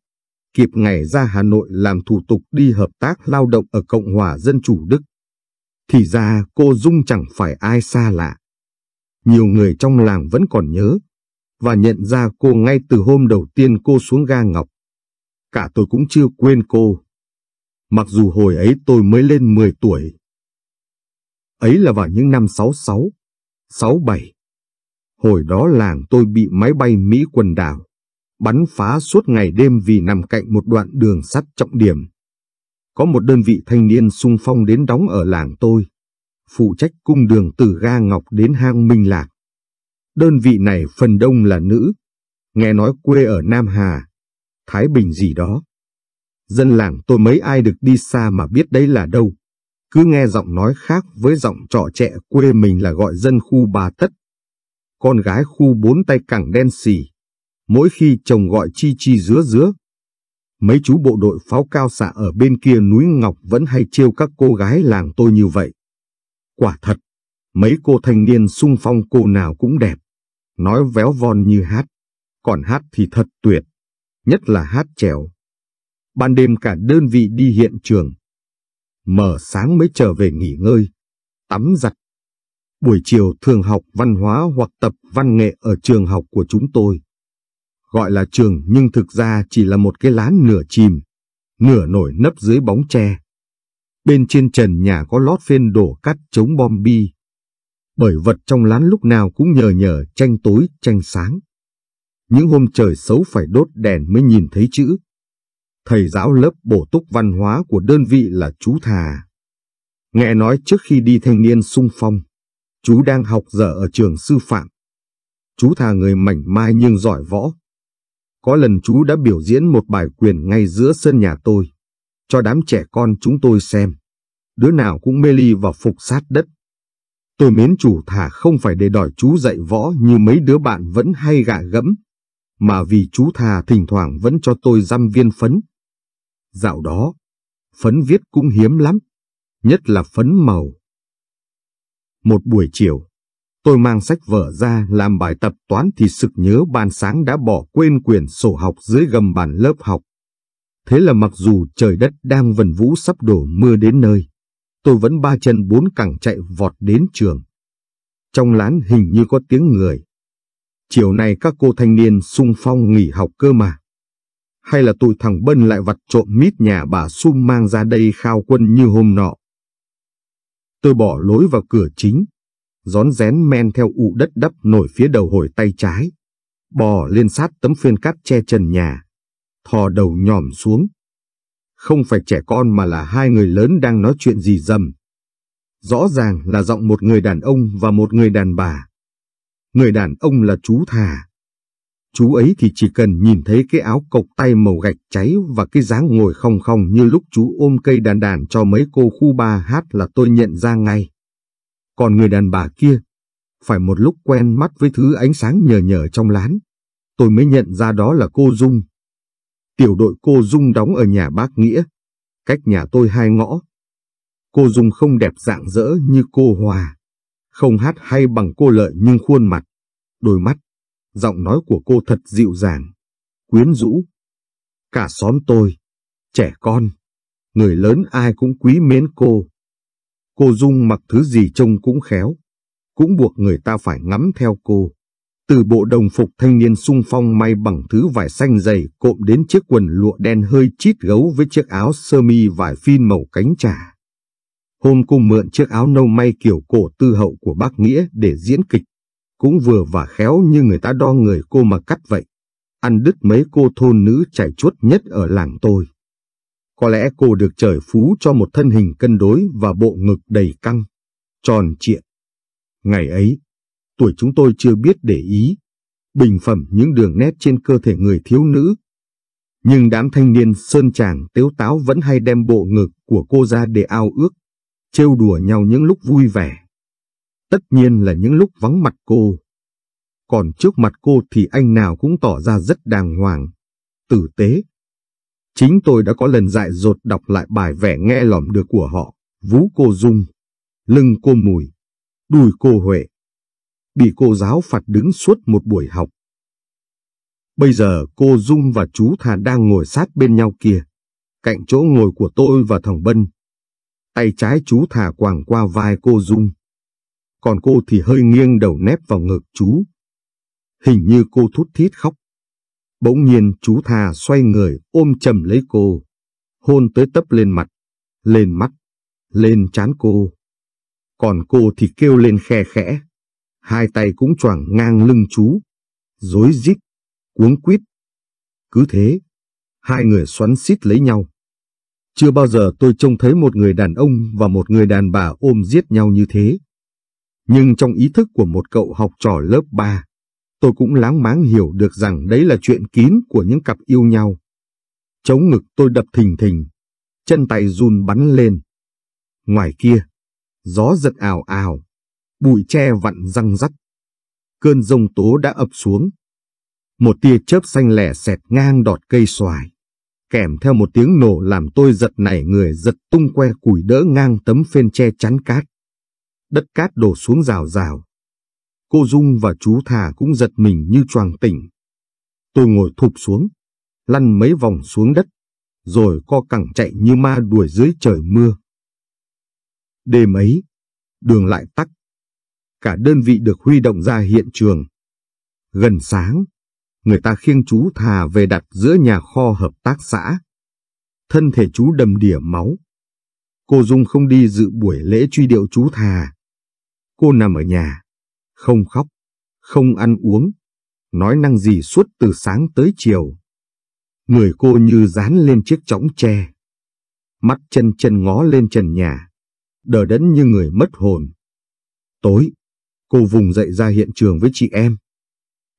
kịp ngày ra Hà Nội làm thủ tục đi hợp tác lao động ở Cộng hòa Dân chủ Đức. Thì ra cô Dung chẳng phải ai xa lạ. Nhiều người trong làng vẫn còn nhớ và nhận ra cô ngay từ hôm đầu tiên cô xuống ga Ngọc. Cả tôi cũng chưa quên cô. Mặc dù hồi ấy tôi mới lên 10 tuổi. Ấy là vào những năm 66, 67. Hồi đó làng tôi bị máy bay Mỹ quần đảo bắn phá suốt ngày đêm vì nằm cạnh một đoạn đường sắt trọng điểm. Có một đơn vị thanh niên sung phong đến đóng ở làng tôi, phụ trách cung đường từ ga Ngọc đến hang Minh Lạc. Đơn vị này phần đông là nữ, nghe nói quê ở Nam Hà, Thái Bình gì đó. Dân làng tôi mấy ai được đi xa mà biết đấy là đâu. Cứ nghe giọng nói khác với giọng trọ trẻ quê mình là gọi dân khu bà tất. Con gái khu bốn tay cẳng đen xì, mỗi khi chồng gọi chi chi dứa dứa. Mấy chú bộ đội pháo cao xạ ở bên kia núi Ngọc vẫn hay trêu các cô gái làng tôi như vậy. Quả thật, mấy cô thanh niên sung phong cô nào cũng đẹp, nói véo von như hát, còn hát thì thật tuyệt, nhất là hát trèo. Ban đêm cả đơn vị đi hiện trường, mở sáng mới trở về nghỉ ngơi, tắm giặt. Buổi chiều thường học văn hóa hoặc tập văn nghệ ở trường học của chúng tôi gọi là trường nhưng thực ra chỉ là một cái lán nửa chìm, nửa nổi nấp dưới bóng tre. Bên trên trần nhà có lót phên đổ cắt chống bom bi. Bởi vật trong lán lúc nào cũng nhờ nhờ tranh tối tranh sáng. Những hôm trời xấu phải đốt đèn mới nhìn thấy chữ. Thầy giáo lớp bổ túc văn hóa của đơn vị là chú Thà. Nghe nói trước khi đi thanh niên sung phong, chú đang học dở ở trường sư phạm. Chú Thà người mảnh mai nhưng giỏi võ, có lần chú đã biểu diễn một bài quyền ngay giữa sân nhà tôi, cho đám trẻ con chúng tôi xem. Đứa nào cũng mê ly và phục sát đất. Tôi mến chủ thả không phải để đòi chú dạy võ như mấy đứa bạn vẫn hay gạ gẫm, mà vì chú thà thỉnh thoảng vẫn cho tôi dăm viên phấn. Dạo đó, phấn viết cũng hiếm lắm, nhất là phấn màu. Một buổi chiều, Tôi mang sách vở ra làm bài tập toán thì sực nhớ ban sáng đã bỏ quên quyển sổ học dưới gầm bàn lớp học. Thế là mặc dù trời đất đang vần vũ sắp đổ mưa đến nơi, tôi vẫn ba chân bốn cẳng chạy vọt đến trường. Trong lán hình như có tiếng người. Chiều nay các cô thanh niên sung phong nghỉ học cơ mà. Hay là tụi thằng Bân lại vặt trộm mít nhà bà Sum mang ra đây khao quân như hôm nọ. Tôi bỏ lối vào cửa chính, rón rén men theo ụ đất đắp nổi phía đầu hồi tay trái, bò lên sát tấm phên cát che trần nhà, thò đầu nhòm xuống. Không phải trẻ con mà là hai người lớn đang nói chuyện gì dầm. Rõ ràng là giọng một người đàn ông và một người đàn bà. Người đàn ông là chú thà. Chú ấy thì chỉ cần nhìn thấy cái áo cộc tay màu gạch cháy và cái dáng ngồi không không như lúc chú ôm cây đàn đàn cho mấy cô khu ba hát là tôi nhận ra ngay. Còn người đàn bà kia, phải một lúc quen mắt với thứ ánh sáng nhờ nhờ trong lán, tôi mới nhận ra đó là cô Dung. Tiểu đội cô Dung đóng ở nhà bác Nghĩa, cách nhà tôi hai ngõ. Cô Dung không đẹp dạng dỡ như cô Hòa, không hát hay bằng cô Lợi nhưng khuôn mặt, đôi mắt, giọng nói của cô thật dịu dàng, quyến rũ. Cả xóm tôi, trẻ con, người lớn ai cũng quý mến cô. Cô Dung mặc thứ gì trông cũng khéo, cũng buộc người ta phải ngắm theo cô. Từ bộ đồng phục thanh niên sung phong may bằng thứ vải xanh dày cộm đến chiếc quần lụa đen hơi chít gấu với chiếc áo sơ mi vải phin màu cánh trà. Hôm cô mượn chiếc áo nâu may kiểu cổ tư hậu của bác Nghĩa để diễn kịch, cũng vừa và khéo như người ta đo người cô mà cắt vậy. Ăn đứt mấy cô thôn nữ chảy chuốt nhất ở làng tôi. Có lẽ cô được trời phú cho một thân hình cân đối và bộ ngực đầy căng, tròn trịa. Ngày ấy, tuổi chúng tôi chưa biết để ý, bình phẩm những đường nét trên cơ thể người thiếu nữ. Nhưng đám thanh niên sơn tràng tếu táo vẫn hay đem bộ ngực của cô ra để ao ước, trêu đùa nhau những lúc vui vẻ. Tất nhiên là những lúc vắng mặt cô. Còn trước mặt cô thì anh nào cũng tỏ ra rất đàng hoàng, tử tế, Chính tôi đã có lần dại dột đọc lại bài vẻ nghe lỏm được của họ, vú cô Dung, lưng cô Mùi, đùi cô Huệ. Bị cô giáo phạt đứng suốt một buổi học. Bây giờ cô Dung và chú Thà đang ngồi sát bên nhau kia, cạnh chỗ ngồi của tôi và thằng Bân. Tay trái chú Thà quàng qua vai cô Dung, còn cô thì hơi nghiêng đầu nép vào ngực chú. Hình như cô thút thít khóc Bỗng nhiên chú Tha xoay người ôm chầm lấy cô, hôn tới tấp lên mặt, lên mắt, lên chán cô. Còn cô thì kêu lên khe khẽ, hai tay cũng choảng ngang lưng chú, rối rít, cuống quýt. Cứ thế, hai người xoắn xít lấy nhau. Chưa bao giờ tôi trông thấy một người đàn ông và một người đàn bà ôm giết nhau như thế. Nhưng trong ý thức của một cậu học trò lớp 3, tôi cũng láng máng hiểu được rằng đấy là chuyện kín của những cặp yêu nhau. Chống ngực tôi đập thình thình, chân tay run bắn lên. Ngoài kia, gió giật ảo ảo, bụi tre vặn răng rắc. Cơn rông tố đã ập xuống. Một tia chớp xanh lẻ xẹt ngang đọt cây xoài, kèm theo một tiếng nổ làm tôi giật nảy người giật tung que củi đỡ ngang tấm phên tre chắn cát. Đất cát đổ xuống rào rào, Cô Dung và chú Thà cũng giật mình như choàng tỉnh. Tôi ngồi thụp xuống, lăn mấy vòng xuống đất, rồi co cẳng chạy như ma đuổi dưới trời mưa. Đêm ấy, đường lại tắc. Cả đơn vị được huy động ra hiện trường. Gần sáng, người ta khiêng chú Thà về đặt giữa nhà kho hợp tác xã. Thân thể chú đầm đìa máu. Cô Dung không đi dự buổi lễ truy điệu chú Thà. Cô nằm ở nhà, không khóc, không ăn uống, nói năng gì suốt từ sáng tới chiều. Người cô như dán lên chiếc chõng tre. Mắt chân chân ngó lên trần nhà, đờ đẫn như người mất hồn. Tối, cô vùng dậy ra hiện trường với chị em.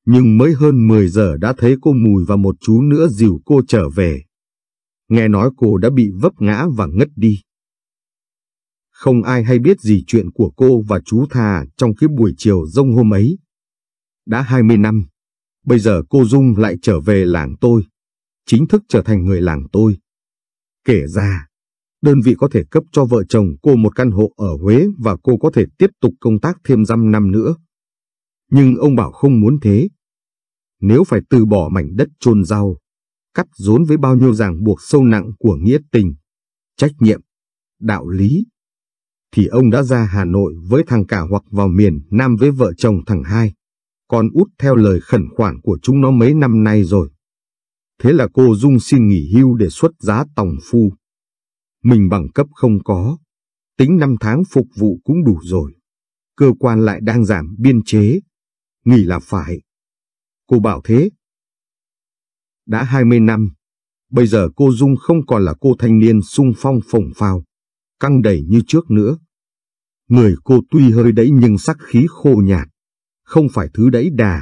Nhưng mới hơn 10 giờ đã thấy cô Mùi và một chú nữa dìu cô trở về. Nghe nói cô đã bị vấp ngã và ngất đi. Không ai hay biết gì chuyện của cô và chú Thà trong cái buổi chiều rông hôm ấy. Đã 20 năm, bây giờ cô Dung lại trở về làng tôi, chính thức trở thành người làng tôi. Kể ra, đơn vị có thể cấp cho vợ chồng cô một căn hộ ở Huế và cô có thể tiếp tục công tác thêm dăm năm nữa. Nhưng ông bảo không muốn thế. Nếu phải từ bỏ mảnh đất trôn rau, cắt rốn với bao nhiêu ràng buộc sâu nặng của nghĩa tình, trách nhiệm, đạo lý, thì ông đã ra Hà Nội với thằng cả hoặc vào miền Nam với vợ chồng thằng hai. Con út theo lời khẩn khoản của chúng nó mấy năm nay rồi. Thế là cô Dung xin nghỉ hưu để xuất giá tòng phu. Mình bằng cấp không có, tính năm tháng phục vụ cũng đủ rồi. Cơ quan lại đang giảm biên chế, nghỉ là phải. Cô bảo thế. Đã 20 năm, bây giờ cô Dung không còn là cô thanh niên sung phong phồng phào, căng đầy như trước nữa. Người cô tuy hơi đẫy nhưng sắc khí khô nhạt, không phải thứ đẫy đà,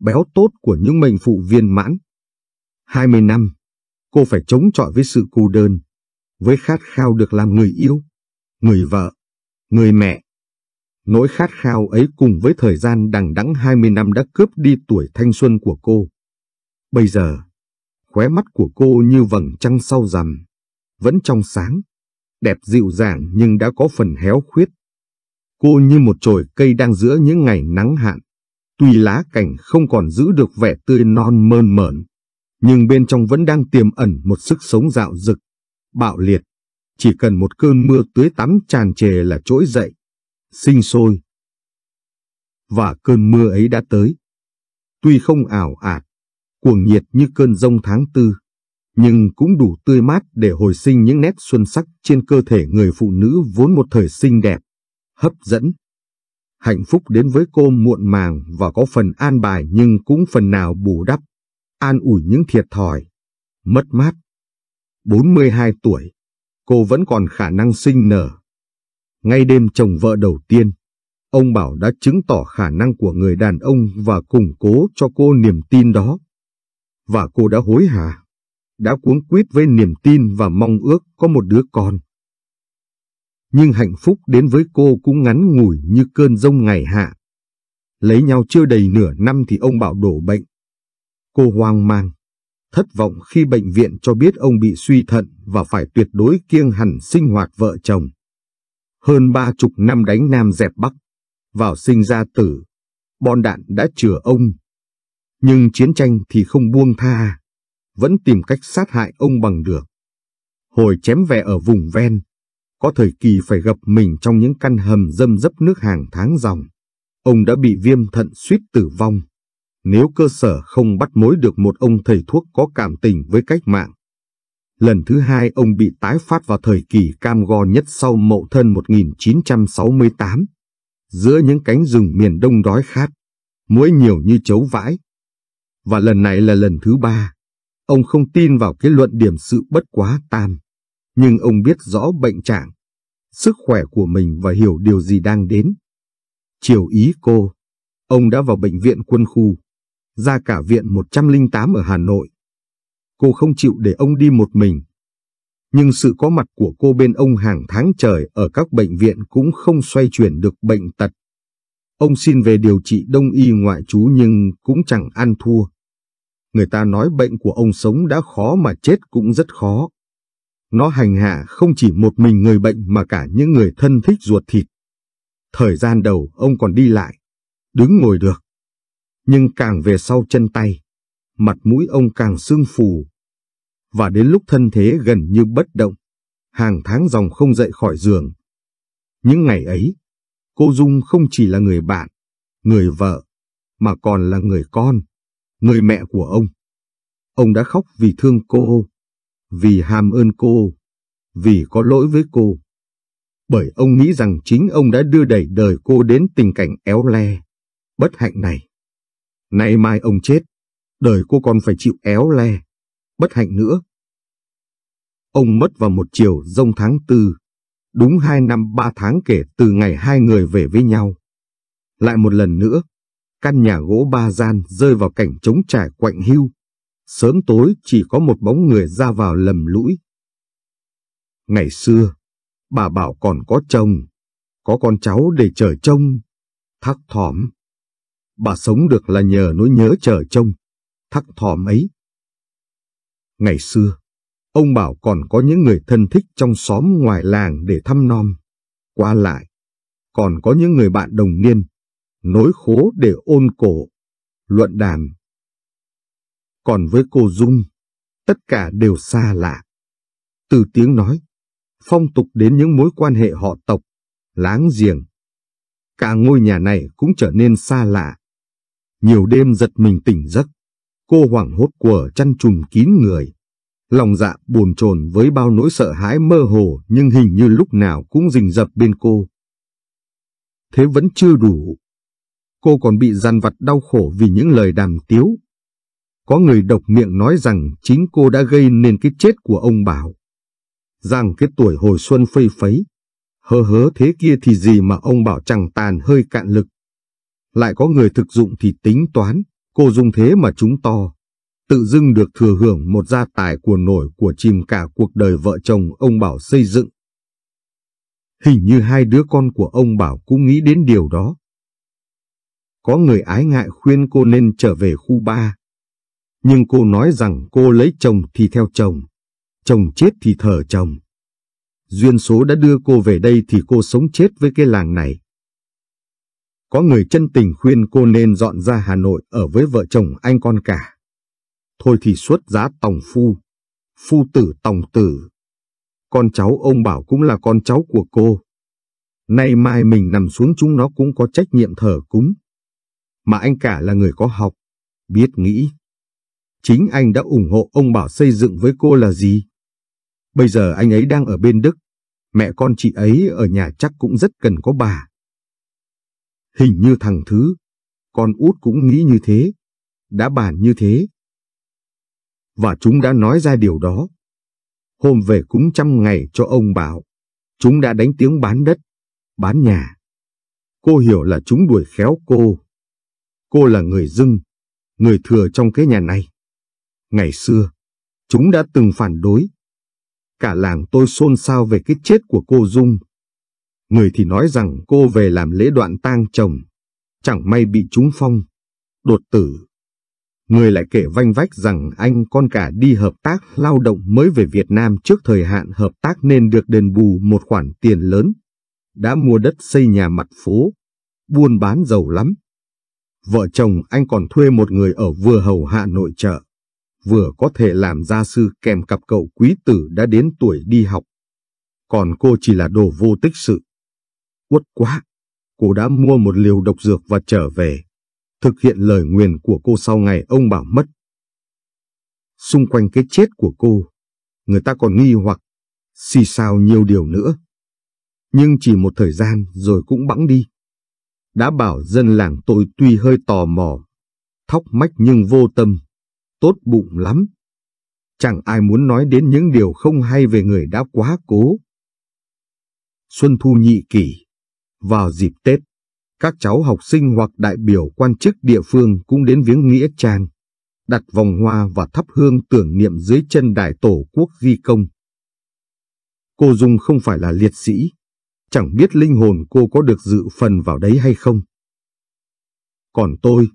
béo tốt của những mệnh phụ viên mãn. 20 năm, cô phải chống chọi với sự cô đơn, với khát khao được làm người yêu, người vợ, người mẹ. Nỗi khát khao ấy cùng với thời gian đằng đẵng 20 năm đã cướp đi tuổi thanh xuân của cô. Bây giờ, khóe mắt của cô như vầng trăng sau rằm, vẫn trong sáng, đẹp dịu dàng nhưng đã có phần héo khuyết cô như một chồi cây đang giữa những ngày nắng hạn. Tuy lá cành không còn giữ được vẻ tươi non mơn mởn, nhưng bên trong vẫn đang tiềm ẩn một sức sống dạo dực, bạo liệt. Chỉ cần một cơn mưa tưới tắm tràn trề là trỗi dậy, sinh sôi. Và cơn mưa ấy đã tới. Tuy không ảo ạt, cuồng nhiệt như cơn rông tháng tư, nhưng cũng đủ tươi mát để hồi sinh những nét xuân sắc trên cơ thể người phụ nữ vốn một thời xinh đẹp hấp dẫn. Hạnh phúc đến với cô muộn màng và có phần an bài nhưng cũng phần nào bù đắp, an ủi những thiệt thòi, mất mát. 42 tuổi, cô vẫn còn khả năng sinh nở. Ngay đêm chồng vợ đầu tiên, ông Bảo đã chứng tỏ khả năng của người đàn ông và củng cố cho cô niềm tin đó. Và cô đã hối hả, đã cuống quýt với niềm tin và mong ước có một đứa con nhưng hạnh phúc đến với cô cũng ngắn ngủi như cơn rông ngày hạ. Lấy nhau chưa đầy nửa năm thì ông Bảo đổ bệnh. Cô hoang mang, thất vọng khi bệnh viện cho biết ông bị suy thận và phải tuyệt đối kiêng hẳn sinh hoạt vợ chồng. Hơn ba chục năm đánh Nam dẹp Bắc, vào sinh ra tử, bon đạn đã chừa ông. Nhưng chiến tranh thì không buông tha, vẫn tìm cách sát hại ông bằng được. Hồi chém về ở vùng ven, có thời kỳ phải gặp mình trong những căn hầm dâm dấp nước hàng tháng dòng. Ông đã bị viêm thận suýt tử vong. Nếu cơ sở không bắt mối được một ông thầy thuốc có cảm tình với cách mạng, Lần thứ hai ông bị tái phát vào thời kỳ cam go nhất sau mậu thân 1968. Giữa những cánh rừng miền đông đói khát, muối nhiều như chấu vãi. Và lần này là lần thứ ba. Ông không tin vào cái luận điểm sự bất quá tam. Nhưng ông biết rõ bệnh trạng, sức khỏe của mình và hiểu điều gì đang đến. Chiều ý cô, ông đã vào bệnh viện quân khu, ra cả viện 108 ở Hà Nội. Cô không chịu để ông đi một mình. Nhưng sự có mặt của cô bên ông hàng tháng trời ở các bệnh viện cũng không xoay chuyển được bệnh tật. Ông xin về điều trị đông y ngoại trú nhưng cũng chẳng ăn thua. Người ta nói bệnh của ông sống đã khó mà chết cũng rất khó. Nó hành hạ không chỉ một mình người bệnh mà cả những người thân thích ruột thịt. Thời gian đầu ông còn đi lại, đứng ngồi được. Nhưng càng về sau chân tay, mặt mũi ông càng sưng phù. Và đến lúc thân thế gần như bất động, hàng tháng dòng không dậy khỏi giường. Những ngày ấy, cô Dung không chỉ là người bạn, người vợ, mà còn là người con, người mẹ của ông. Ông đã khóc vì thương cô, ô vì ham ơn cô, vì có lỗi với cô. Bởi ông nghĩ rằng chính ông đã đưa đẩy đời cô đến tình cảnh éo le, bất hạnh này. Nay mai ông chết, đời cô còn phải chịu éo le, bất hạnh nữa. Ông mất vào một chiều rông tháng tư, đúng hai năm ba tháng kể từ ngày hai người về với nhau. Lại một lần nữa, căn nhà gỗ ba gian rơi vào cảnh trống trải quạnh hiu sớm tối chỉ có một bóng người ra vào lầm lũi. Ngày xưa, bà bảo còn có chồng, có con cháu để chờ trông, thắc thỏm. Bà sống được là nhờ nỗi nhớ chờ trông, thắc thỏm ấy. Ngày xưa, ông bảo còn có những người thân thích trong xóm ngoài làng để thăm nom, qua lại. Còn có những người bạn đồng niên, nối khố để ôn cổ, luận đàn còn với cô Dung, tất cả đều xa lạ. Từ tiếng nói, phong tục đến những mối quan hệ họ tộc, láng giềng. Cả ngôi nhà này cũng trở nên xa lạ. Nhiều đêm giật mình tỉnh giấc, cô hoảng hốt quờ chăn trùm kín người. Lòng dạ buồn chồn với bao nỗi sợ hãi mơ hồ nhưng hình như lúc nào cũng rình rập bên cô. Thế vẫn chưa đủ. Cô còn bị dằn vặt đau khổ vì những lời đàm tiếu, có người độc miệng nói rằng chính cô đã gây nên cái chết của ông Bảo. Rằng cái tuổi hồi xuân phây phấy, hơ hớ thế kia thì gì mà ông Bảo chẳng tàn hơi cạn lực. Lại có người thực dụng thì tính toán, cô dùng thế mà chúng to. Tự dưng được thừa hưởng một gia tài của nổi của chìm cả cuộc đời vợ chồng ông Bảo xây dựng. Hình như hai đứa con của ông Bảo cũng nghĩ đến điều đó. Có người ái ngại khuyên cô nên trở về khu nhưng cô nói rằng cô lấy chồng thì theo chồng, chồng chết thì thờ chồng. Duyên số đã đưa cô về đây thì cô sống chết với cái làng này. Có người chân tình khuyên cô nên dọn ra Hà Nội ở với vợ chồng anh con cả. Thôi thì xuất giá tòng phu, phu tử tòng tử. Con cháu ông bảo cũng là con cháu của cô. Nay mai mình nằm xuống chúng nó cũng có trách nhiệm thờ cúng. Mà anh cả là người có học, biết nghĩ, chính anh đã ủng hộ ông Bảo xây dựng với cô là gì. Bây giờ anh ấy đang ở bên Đức, mẹ con chị ấy ở nhà chắc cũng rất cần có bà. Hình như thằng Thứ, con út cũng nghĩ như thế, đã bàn như thế. Và chúng đã nói ra điều đó. Hôm về cũng trăm ngày cho ông Bảo, chúng đã đánh tiếng bán đất, bán nhà. Cô hiểu là chúng đuổi khéo cô. Cô là người dưng, người thừa trong cái nhà này. Ngày xưa, chúng đã từng phản đối. Cả làng tôi xôn xao về cái chết của cô Dung. Người thì nói rằng cô về làm lễ đoạn tang chồng, chẳng may bị trúng phong, đột tử. Người lại kể vanh vách rằng anh con cả đi hợp tác lao động mới về Việt Nam trước thời hạn hợp tác nên được đền bù một khoản tiền lớn. Đã mua đất xây nhà mặt phố, buôn bán giàu lắm. Vợ chồng anh còn thuê một người ở Vừa Hầu hạ Nội trợ vừa có thể làm gia sư kèm cặp cậu quý tử đã đến tuổi đi học. Còn cô chỉ là đồ vô tích sự. Uất quá! Cô đã mua một liều độc dược và trở về. Thực hiện lời nguyền của cô sau ngày ông bảo mất. Xung quanh cái chết của cô, người ta còn nghi hoặc, xì sao nhiều điều nữa. Nhưng chỉ một thời gian rồi cũng bẵng đi. Đã bảo dân làng tôi tuy hơi tò mò, thóc mách nhưng vô tâm tốt bụng lắm. Chẳng ai muốn nói đến những điều không hay về người đã quá cố. Xuân thu nhị kỷ Vào dịp Tết, các cháu học sinh hoặc đại biểu quan chức địa phương cũng đến viếng Nghĩa Trang, đặt vòng hoa và thắp hương tưởng niệm dưới chân đài tổ quốc ghi công. Cô Dung không phải là liệt sĩ, chẳng biết linh hồn cô có được dự phần vào đấy hay không. Còn tôi,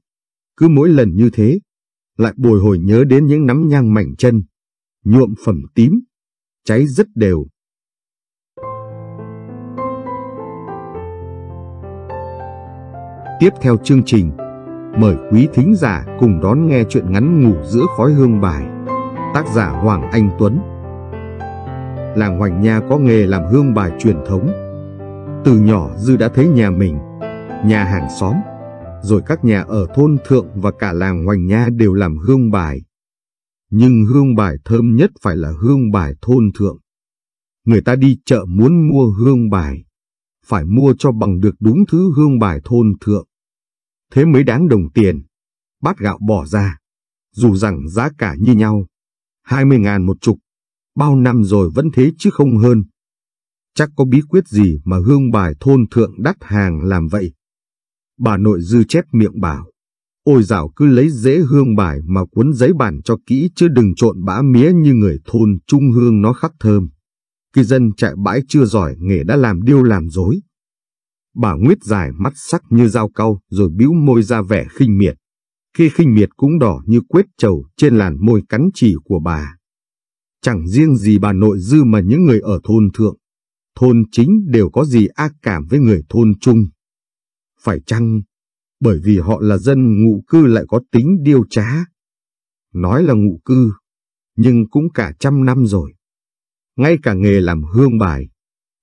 cứ mỗi lần như thế, lại bồi hồi nhớ đến những nắm nhang mảnh chân, nhuộm phẩm tím, cháy rất đều. Tiếp theo chương trình, mời quý thính giả cùng đón nghe chuyện ngắn ngủ giữa khói hương bài, tác giả Hoàng Anh Tuấn. Làng Hoành Nha có nghề làm hương bài truyền thống. Từ nhỏ Dư đã thấy nhà mình, nhà hàng xóm rồi các nhà ở thôn thượng và cả làng Hoành Nha đều làm hương bài. Nhưng hương bài thơm nhất phải là hương bài thôn thượng. Người ta đi chợ muốn mua hương bài, phải mua cho bằng được đúng thứ hương bài thôn thượng. Thế mới đáng đồng tiền, bát gạo bỏ ra, dù rằng giá cả như nhau, 20 ngàn một chục, bao năm rồi vẫn thế chứ không hơn. Chắc có bí quyết gì mà hương bài thôn thượng đắt hàng làm vậy. Bà nội dư chép miệng bảo, ôi dạo cứ lấy dễ hương bài mà cuốn giấy bản cho kỹ chứ đừng trộn bã mía như người thôn trung hương nó khắc thơm. Kỳ dân chạy bãi chưa giỏi nghề đã làm điêu làm dối. Bà nguyết dài mắt sắc như dao cau rồi bĩu môi ra vẻ khinh miệt. Khi khinh miệt cũng đỏ như quết trầu trên làn môi cắn chỉ của bà. Chẳng riêng gì bà nội dư mà những người ở thôn thượng, thôn chính đều có gì ác cảm với người thôn trung. Phải chăng bởi vì họ là dân ngụ cư lại có tính điêu trá? Nói là ngụ cư, nhưng cũng cả trăm năm rồi. Ngay cả nghề làm hương bài,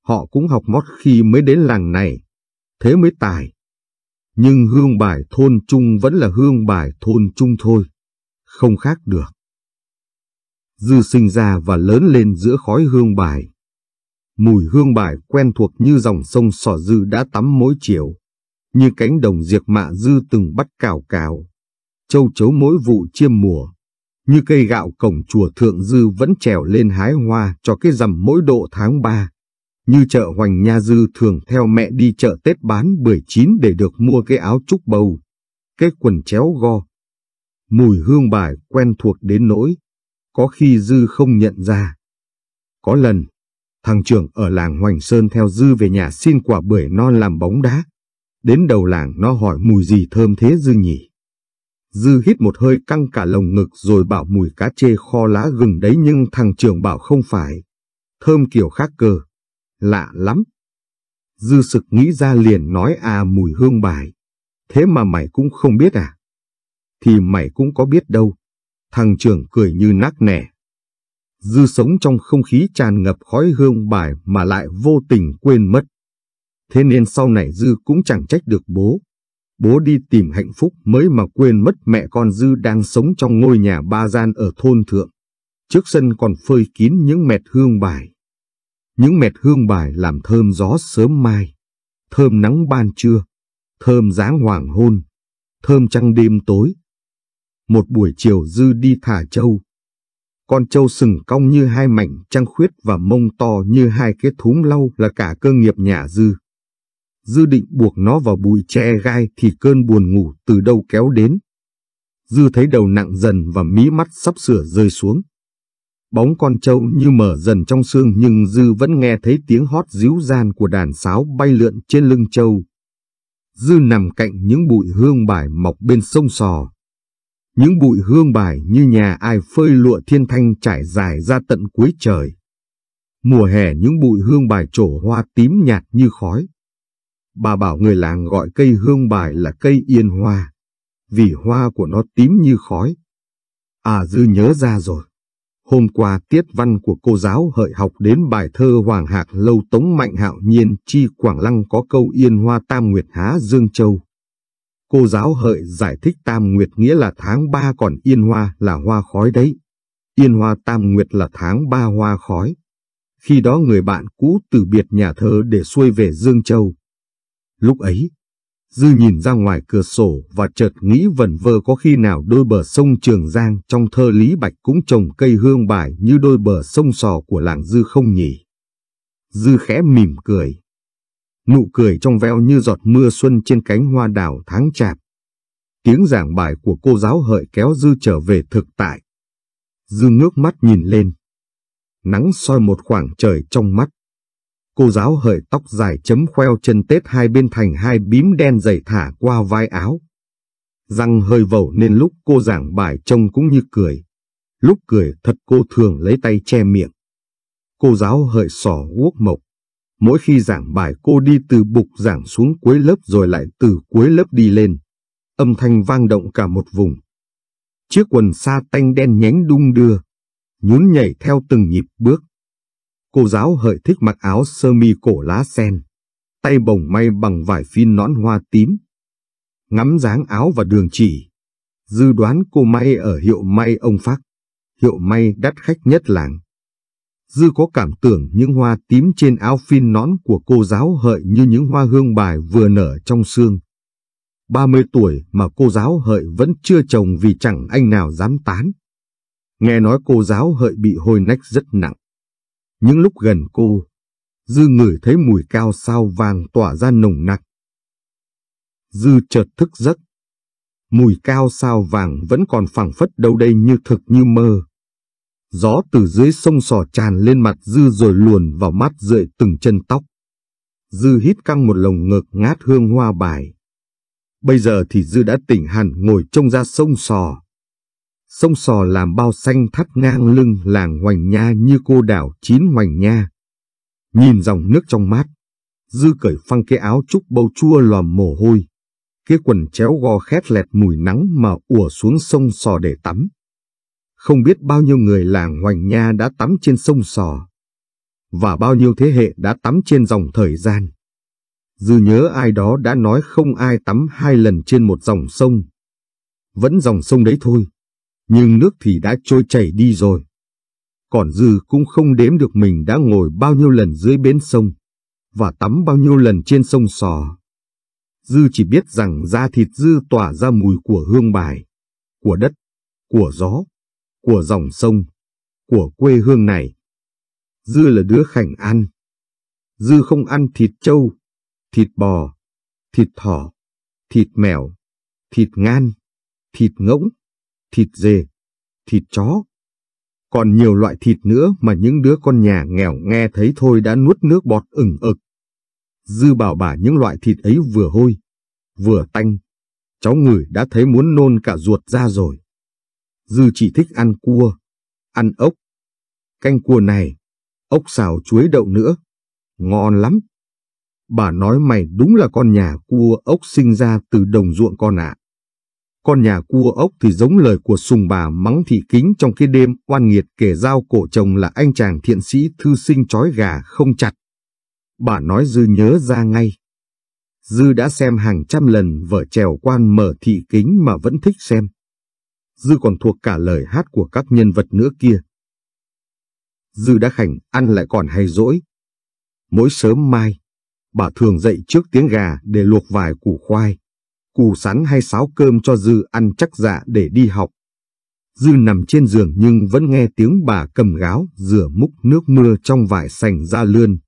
họ cũng học mót khi mới đến làng này, thế mới tài. Nhưng hương bài thôn trung vẫn là hương bài thôn trung thôi, không khác được. Dư sinh ra và lớn lên giữa khói hương bài. Mùi hương bài quen thuộc như dòng sông sỏ dư đã tắm mỗi chiều như cánh đồng diệt mạ dư từng bắt cào cào. Châu chấu mỗi vụ chiêm mùa, như cây gạo cổng chùa thượng dư vẫn trèo lên hái hoa cho cái rằm mỗi độ tháng ba, Như chợ Hoành Nha Dư thường theo mẹ đi chợ Tết bán bưởi chín để được mua cái áo trúc bầu, cái quần chéo go. Mùi hương bài quen thuộc đến nỗi, có khi Dư không nhận ra. Có lần, thằng trưởng ở làng Hoành Sơn theo Dư về nhà xin quả bưởi non làm bóng đá. Đến đầu làng nó hỏi mùi gì thơm thế Dư nhỉ? Dư hít một hơi căng cả lồng ngực rồi bảo mùi cá chê kho lá gừng đấy nhưng thằng trưởng bảo không phải. Thơm kiểu khác cơ. Lạ lắm. Dư sực nghĩ ra liền nói à mùi hương bài. Thế mà mày cũng không biết à? Thì mày cũng có biết đâu. Thằng trưởng cười như nắc nẻ. Dư sống trong không khí tràn ngập khói hương bài mà lại vô tình quên mất. Thế nên sau này Dư cũng chẳng trách được bố. Bố đi tìm hạnh phúc mới mà quên mất mẹ con Dư đang sống trong ngôi nhà ba gian ở thôn thượng. Trước sân còn phơi kín những mẹt hương bài. Những mẹt hương bài làm thơm gió sớm mai, thơm nắng ban trưa, thơm dáng hoàng hôn, thơm trăng đêm tối. Một buổi chiều Dư đi thả trâu, con trâu sừng cong như hai mảnh trăng khuyết và mông to như hai cái thúng lau là cả cơ nghiệp nhà dư. Dư định buộc nó vào bụi tre gai thì cơn buồn ngủ từ đâu kéo đến. Dư thấy đầu nặng dần và mí mắt sắp sửa rơi xuống. Bóng con trâu như mở dần trong xương nhưng Dư vẫn nghe thấy tiếng hót díu gian của đàn sáo bay lượn trên lưng trâu. Dư nằm cạnh những bụi hương bài mọc bên sông sò. Những bụi hương bài như nhà ai phơi lụa thiên thanh trải dài ra tận cuối trời. Mùa hè những bụi hương bài trổ hoa tím nhạt như khói bà bảo người làng gọi cây hương bài là cây yên hoa, vì hoa của nó tím như khói. À Dư nhớ ra rồi. Hôm qua tiết văn của cô giáo hợi học đến bài thơ Hoàng Hạc Lâu Tống Mạnh Hạo Nhiên Chi Quảng Lăng có câu Yên Hoa Tam Nguyệt Há Dương Châu. Cô giáo hợi giải thích Tam Nguyệt nghĩa là tháng 3 còn Yên Hoa là hoa khói đấy. Yên Hoa Tam Nguyệt là tháng 3 hoa khói. Khi đó người bạn cũ từ biệt nhà thơ để xuôi về Dương Châu. Lúc ấy, Dư nhìn ra ngoài cửa sổ và chợt nghĩ vẩn vơ có khi nào đôi bờ sông Trường Giang trong thơ Lý Bạch cũng trồng cây hương bài như đôi bờ sông sò của làng Dư không nhỉ? Dư khẽ mỉm cười. Nụ cười trong veo như giọt mưa xuân trên cánh hoa đào tháng chạp. Tiếng giảng bài của cô giáo hợi kéo Dư trở về thực tại. Dư ngước mắt nhìn lên. Nắng soi một khoảng trời trong mắt. Cô giáo hởi tóc dài chấm khoeo chân tết hai bên thành hai bím đen dày thả qua vai áo. Răng hơi vẩu nên lúc cô giảng bài trông cũng như cười. Lúc cười thật cô thường lấy tay che miệng. Cô giáo hởi sỏ guốc mộc. Mỗi khi giảng bài cô đi từ bục giảng xuống cuối lớp rồi lại từ cuối lớp đi lên. Âm thanh vang động cả một vùng. Chiếc quần sa tanh đen nhánh đung đưa, nhún nhảy theo từng nhịp bước. Cô giáo hợi thích mặc áo sơ mi cổ lá sen, tay bồng may bằng vải phin nõn hoa tím. Ngắm dáng áo và đường chỉ, dư đoán cô may ở hiệu may ông Phác, hiệu may đắt khách nhất làng. Dư có cảm tưởng những hoa tím trên áo phin nõn của cô giáo hợi như những hoa hương bài vừa nở trong xương. 30 tuổi mà cô giáo hợi vẫn chưa chồng vì chẳng anh nào dám tán. Nghe nói cô giáo hợi bị hôi nách rất nặng. Những lúc gần cô, Dư ngửi thấy mùi cao sao vàng tỏa ra nồng nặc. Dư chợt thức giấc. Mùi cao sao vàng vẫn còn phảng phất đâu đây như thực như mơ. Gió từ dưới sông sò tràn lên mặt Dư rồi luồn vào mắt rượi từng chân tóc. Dư hít căng một lồng ngực ngát hương hoa bài. Bây giờ thì Dư đã tỉnh hẳn ngồi trông ra sông sò. Sông sò làm bao xanh thắt ngang lưng làng Hoành Nha như cô đảo chín Hoành Nha. Nhìn dòng nước trong mát, Dư cởi phăng cái áo trúc bầu chua lòm mồ hôi. Cái quần chéo gò khét lẹt mùi nắng mà ùa xuống sông sò để tắm. Không biết bao nhiêu người làng Hoành Nha đã tắm trên sông sò. Và bao nhiêu thế hệ đã tắm trên dòng thời gian. Dư nhớ ai đó đã nói không ai tắm hai lần trên một dòng sông. Vẫn dòng sông đấy thôi nhưng nước thì đã trôi chảy đi rồi. Còn dư cũng không đếm được mình đã ngồi bao nhiêu lần dưới bến sông, và tắm bao nhiêu lần trên sông sò. Dư chỉ biết rằng da thịt dư tỏa ra mùi của hương bài, của đất, của gió, của dòng sông, của quê hương này. Dư là đứa khảnh ăn. Dư không ăn thịt trâu, thịt bò, thịt thỏ, thịt mèo, thịt ngan, thịt ngỗng, thịt dê, thịt chó. Còn nhiều loại thịt nữa mà những đứa con nhà nghèo nghe thấy thôi đã nuốt nước bọt ửng ực. Dư bảo bà những loại thịt ấy vừa hôi, vừa tanh. Cháu người đã thấy muốn nôn cả ruột ra rồi. Dư chỉ thích ăn cua, ăn ốc. Canh cua này, ốc xào chuối đậu nữa. Ngon lắm. Bà nói mày đúng là con nhà cua ốc sinh ra từ đồng ruộng con ạ. À. Con nhà cua ốc thì giống lời của sùng bà mắng thị kính trong cái đêm oan nghiệt kể giao cổ chồng là anh chàng thiện sĩ thư sinh trói gà không chặt. Bà nói Dư nhớ ra ngay. Dư đã xem hàng trăm lần vở trèo quan mở thị kính mà vẫn thích xem. Dư còn thuộc cả lời hát của các nhân vật nữa kia. Dư đã khảnh ăn lại còn hay dỗi. Mỗi sớm mai, bà thường dậy trước tiếng gà để luộc vài củ khoai củ sắn hay sáo cơm cho Dư ăn chắc dạ để đi học. Dư nằm trên giường nhưng vẫn nghe tiếng bà cầm gáo rửa múc nước mưa trong vải sành ra lươn.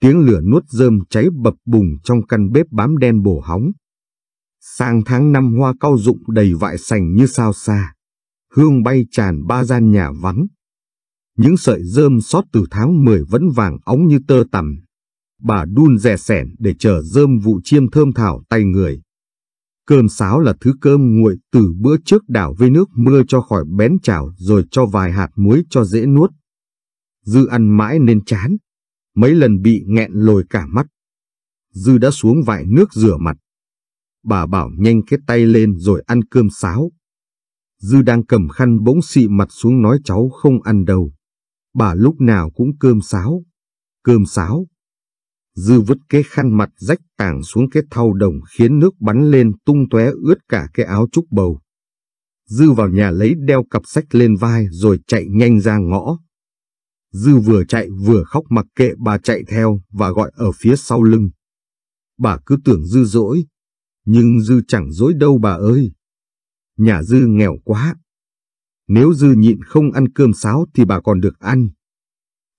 Tiếng lửa nuốt rơm cháy bập bùng trong căn bếp bám đen bổ hóng. Sang tháng năm hoa cao rụng đầy vải sành như sao xa. Hương bay tràn ba gian nhà vắng. Những sợi rơm sót từ tháng 10 vẫn vàng óng như tơ tằm. Bà đun rè sẻn để chờ rơm vụ chiêm thơm thảo tay người. Cơm sáo là thứ cơm nguội từ bữa trước đảo với nước mưa cho khỏi bén chảo rồi cho vài hạt muối cho dễ nuốt. Dư ăn mãi nên chán, mấy lần bị nghẹn lồi cả mắt. Dư đã xuống vại nước rửa mặt. Bà bảo nhanh cái tay lên rồi ăn cơm sáo. Dư đang cầm khăn bỗng xị mặt xuống nói cháu không ăn đâu. Bà lúc nào cũng cơm sáo. Cơm sáo. Dư vứt cái khăn mặt rách tảng xuống cái thau đồng khiến nước bắn lên tung tóe ướt cả cái áo trúc bầu. Dư vào nhà lấy đeo cặp sách lên vai rồi chạy nhanh ra ngõ. Dư vừa chạy vừa khóc mặc kệ bà chạy theo và gọi ở phía sau lưng. Bà cứ tưởng Dư dỗi, nhưng Dư chẳng dỗi đâu bà ơi. Nhà Dư nghèo quá. Nếu Dư nhịn không ăn cơm sáo thì bà còn được ăn.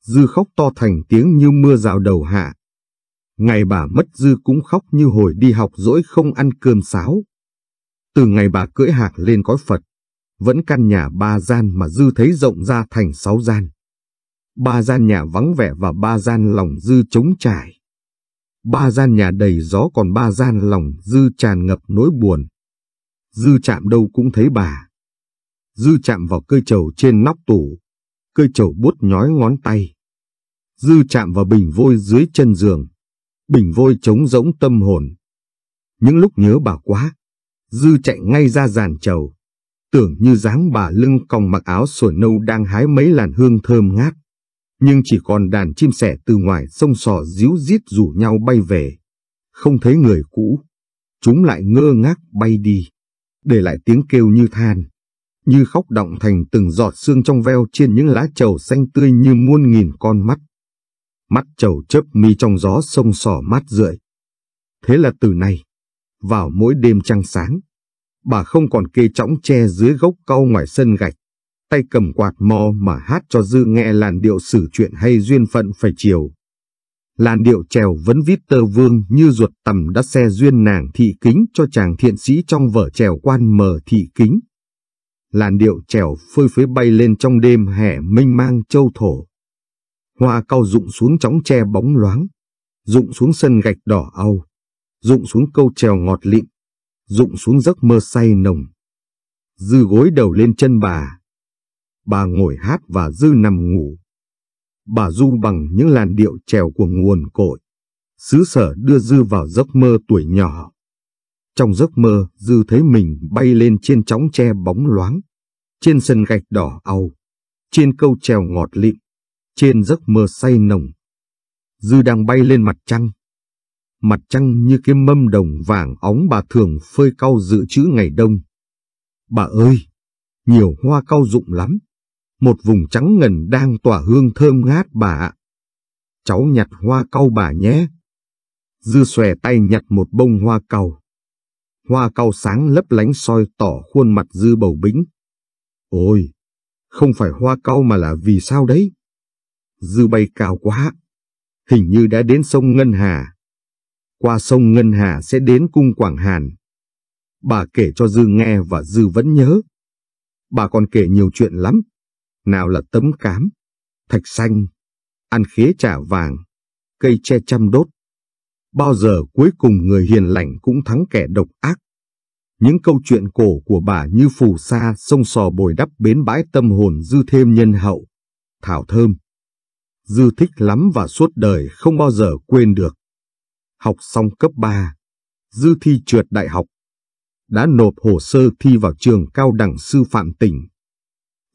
Dư khóc to thành tiếng như mưa rào đầu hạ ngày bà mất dư cũng khóc như hồi đi học dỗi không ăn cơm sáo. Từ ngày bà cưỡi hạc lên cõi Phật, vẫn căn nhà ba gian mà dư thấy rộng ra thành sáu gian. Ba gian nhà vắng vẻ và ba gian lòng dư trống trải. Ba gian nhà đầy gió còn ba gian lòng dư tràn ngập nỗi buồn. Dư chạm đâu cũng thấy bà. Dư chạm vào cây trầu trên nóc tủ. Cây trầu buốt nhói ngón tay. Dư chạm vào bình vôi dưới chân giường, bình vôi trống rỗng tâm hồn. Những lúc nhớ bà quá, Dư chạy ngay ra giàn trầu, tưởng như dáng bà lưng còng mặc áo sủi nâu đang hái mấy làn hương thơm ngát, nhưng chỉ còn đàn chim sẻ từ ngoài sông sò díu dít rủ nhau bay về. Không thấy người cũ, chúng lại ngơ ngác bay đi, để lại tiếng kêu như than, như khóc động thành từng giọt sương trong veo trên những lá trầu xanh tươi như muôn nghìn con mắt mắt trầu chớp mi trong gió sông sỏ mát rượi. Thế là từ nay, vào mỗi đêm trăng sáng, bà không còn kê chõng tre dưới gốc cau ngoài sân gạch, tay cầm quạt mò mà hát cho dư nghe làn điệu sử chuyện hay duyên phận phải chiều. Làn điệu trèo vẫn vít tơ vương như ruột tầm đã xe duyên nàng thị kính cho chàng thiện sĩ trong vở trèo quan mờ thị kính. Làn điệu trèo phơi phới bay lên trong đêm hẻ minh mang châu thổ Hoa cao rụng xuống chóng tre bóng loáng, rụng xuống sân gạch đỏ au, rụng xuống câu trèo ngọt lịm, rụng xuống giấc mơ say nồng. Dư gối đầu lên chân bà. Bà ngồi hát và Dư nằm ngủ. Bà du bằng những làn điệu trèo của nguồn cội. Xứ sở đưa Dư vào giấc mơ tuổi nhỏ. Trong giấc mơ, Dư thấy mình bay lên trên chóng tre bóng loáng, trên sân gạch đỏ au, trên câu trèo ngọt lịm, trên giấc mơ say nồng, Dư đang bay lên mặt trăng. Mặt trăng như cái mâm đồng vàng óng bà thường phơi cau dự trữ ngày đông. Bà ơi, nhiều hoa cau rụng lắm. Một vùng trắng ngần đang tỏa hương thơm ngát bà ạ. Cháu nhặt hoa cau bà nhé. Dư xòe tay nhặt một bông hoa cau. Hoa cau sáng lấp lánh soi tỏ khuôn mặt dư bầu bĩnh. Ôi, không phải hoa cau mà là vì sao đấy? dư bay cao quá, hình như đã đến sông Ngân Hà. Qua sông Ngân Hà sẽ đến cung Quảng Hàn. Bà kể cho Dư nghe và Dư vẫn nhớ. Bà còn kể nhiều chuyện lắm, nào là tấm cám, thạch xanh, ăn khế trả vàng, cây tre chăm đốt. Bao giờ cuối cùng người hiền lành cũng thắng kẻ độc ác. Những câu chuyện cổ của bà như phù sa, sông sò bồi đắp bến bãi tâm hồn dư thêm nhân hậu, thảo thơm. Dư thích lắm và suốt đời không bao giờ quên được. Học xong cấp 3, Dư thi trượt đại học. Đã nộp hồ sơ thi vào trường cao đẳng sư phạm tỉnh.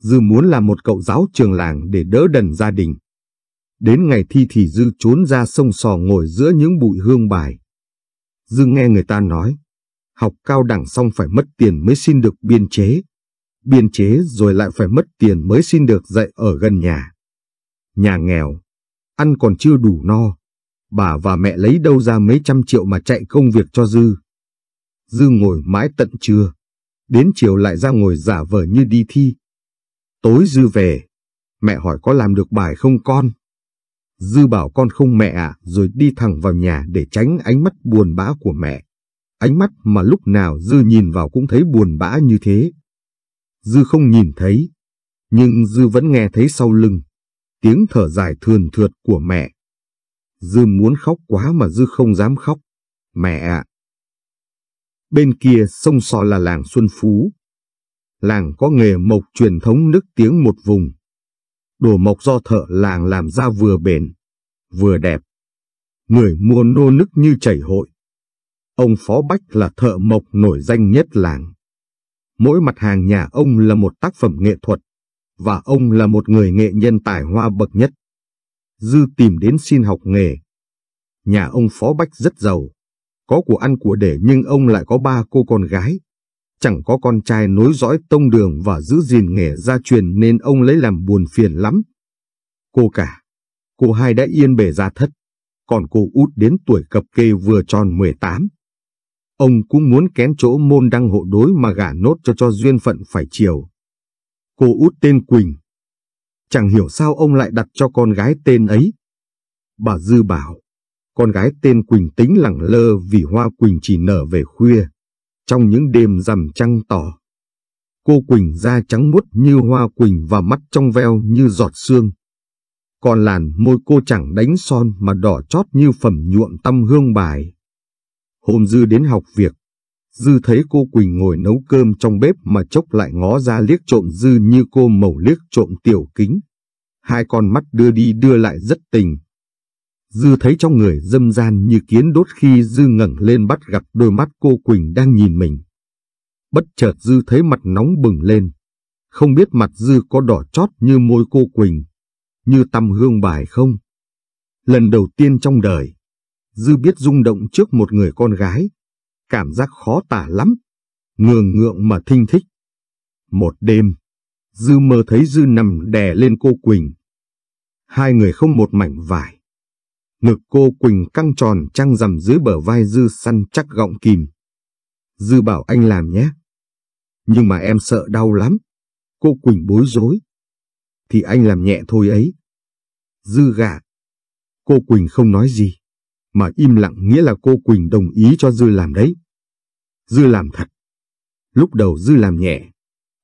Dư muốn làm một cậu giáo trường làng để đỡ đần gia đình. Đến ngày thi thì Dư trốn ra sông sò ngồi giữa những bụi hương bài. Dư nghe người ta nói, học cao đẳng xong phải mất tiền mới xin được biên chế. Biên chế rồi lại phải mất tiền mới xin được dạy ở gần nhà nhà nghèo, ăn còn chưa đủ no, bà và mẹ lấy đâu ra mấy trăm triệu mà chạy công việc cho Dư. Dư ngồi mãi tận trưa, đến chiều lại ra ngồi giả vờ như đi thi. Tối Dư về, mẹ hỏi có làm được bài không con? Dư bảo con không mẹ à, rồi đi thẳng vào nhà để tránh ánh mắt buồn bã của mẹ. Ánh mắt mà lúc nào Dư nhìn vào cũng thấy buồn bã như thế. Dư không nhìn thấy, nhưng Dư vẫn nghe thấy sau lưng tiếng thở dài thườn thượt của mẹ. Dư muốn khóc quá mà Dư không dám khóc. Mẹ ạ! Bên kia sông sò là làng Xuân Phú. Làng có nghề mộc truyền thống nức tiếng một vùng. Đồ mộc do thợ làng làm ra vừa bền, vừa đẹp. Người mua nô nức như chảy hội. Ông Phó Bách là thợ mộc nổi danh nhất làng. Mỗi mặt hàng nhà ông là một tác phẩm nghệ thuật và ông là một người nghệ nhân tài hoa bậc nhất. Dư tìm đến xin học nghề. Nhà ông Phó Bách rất giàu, có của ăn của để nhưng ông lại có ba cô con gái. Chẳng có con trai nối dõi tông đường và giữ gìn nghề gia truyền nên ông lấy làm buồn phiền lắm. Cô cả, cô hai đã yên bề gia thất, còn cô út đến tuổi cập kê vừa tròn 18. Ông cũng muốn kén chỗ môn đăng hộ đối mà gả nốt cho cho duyên phận phải chiều cô út tên Quỳnh. Chẳng hiểu sao ông lại đặt cho con gái tên ấy. Bà Dư bảo, con gái tên Quỳnh tính lẳng lơ vì hoa Quỳnh chỉ nở về khuya, trong những đêm rằm trăng tỏ. Cô Quỳnh da trắng muốt như hoa Quỳnh và mắt trong veo như giọt sương. Còn làn môi cô chẳng đánh son mà đỏ chót như phẩm nhuộm tâm hương bài. Hôm Dư đến học việc, Dư thấy cô Quỳnh ngồi nấu cơm trong bếp mà chốc lại ngó ra liếc trộm Dư như cô mẩu liếc trộm tiểu kính. Hai con mắt đưa đi đưa lại rất tình. Dư thấy trong người dâm gian như kiến đốt khi Dư ngẩng lên bắt gặp đôi mắt cô Quỳnh đang nhìn mình. Bất chợt Dư thấy mặt nóng bừng lên. Không biết mặt Dư có đỏ chót như môi cô Quỳnh, như tăm hương bài không? Lần đầu tiên trong đời, Dư biết rung động trước một người con gái, cảm giác khó tả lắm, ngường ngượng mà thinh thích. Một đêm, Dư mơ thấy Dư nằm đè lên cô Quỳnh. Hai người không một mảnh vải. Ngực cô Quỳnh căng tròn trăng rằm dưới bờ vai Dư săn chắc gọng kìm. Dư bảo anh làm nhé. Nhưng mà em sợ đau lắm. Cô Quỳnh bối rối. Thì anh làm nhẹ thôi ấy. Dư gạt. Cô Quỳnh không nói gì mà im lặng nghĩa là cô Quỳnh đồng ý cho Dư làm đấy. Dư làm thật. Lúc đầu Dư làm nhẹ,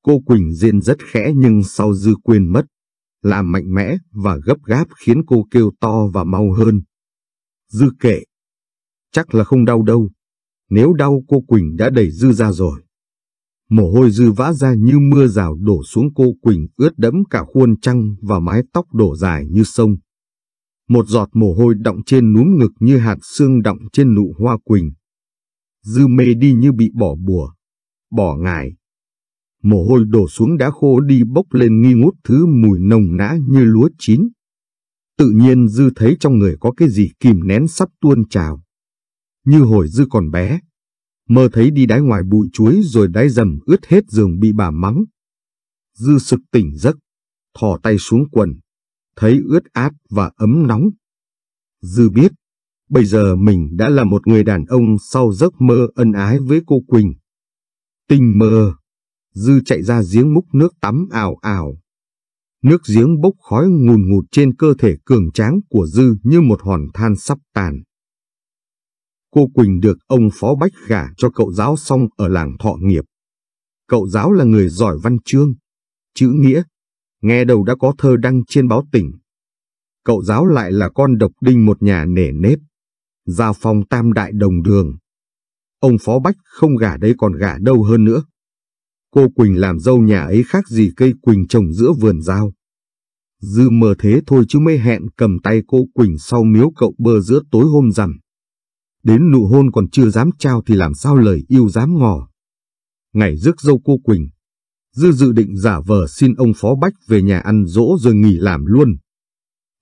cô Quỳnh rên rất khẽ nhưng sau Dư quên mất, làm mạnh mẽ và gấp gáp khiến cô kêu to và mau hơn. Dư kể, chắc là không đau đâu, nếu đau cô Quỳnh đã đẩy Dư ra rồi. Mồ hôi Dư vã ra như mưa rào đổ xuống cô Quỳnh ướt đẫm cả khuôn trăng và mái tóc đổ dài như sông một giọt mồ hôi đọng trên núm ngực như hạt xương đọng trên nụ hoa quỳnh. Dư mê đi như bị bỏ bùa, bỏ ngải. Mồ hôi đổ xuống đá khô đi bốc lên nghi ngút thứ mùi nồng nã như lúa chín. Tự nhiên Dư thấy trong người có cái gì kìm nén sắp tuôn trào. Như hồi Dư còn bé, mơ thấy đi đáy ngoài bụi chuối rồi đáy dầm ướt hết giường bị bà mắng. Dư sực tỉnh giấc, thò tay xuống quần, thấy ướt át và ấm nóng. Dư biết, bây giờ mình đã là một người đàn ông sau giấc mơ ân ái với cô Quỳnh. Tình mơ, Dư chạy ra giếng múc nước tắm ảo ảo. Nước giếng bốc khói ngùn ngụt trên cơ thể cường tráng của Dư như một hòn than sắp tàn. Cô Quỳnh được ông Phó Bách gả cho cậu giáo xong ở làng Thọ Nghiệp. Cậu giáo là người giỏi văn chương, chữ nghĩa nghe đầu đã có thơ đăng trên báo tỉnh. Cậu giáo lại là con độc đinh một nhà nể nếp, gia phong tam đại đồng đường. Ông Phó Bách không gả đây còn gả đâu hơn nữa. Cô Quỳnh làm dâu nhà ấy khác gì cây Quỳnh trồng giữa vườn rau. Dư mờ thế thôi chứ mê hẹn cầm tay cô Quỳnh sau miếu cậu bơ giữa tối hôm rằm. Đến nụ hôn còn chưa dám trao thì làm sao lời yêu dám ngỏ. Ngày rước dâu cô Quỳnh, Dư dự định giả vờ xin ông Phó Bách về nhà ăn dỗ rồi nghỉ làm luôn.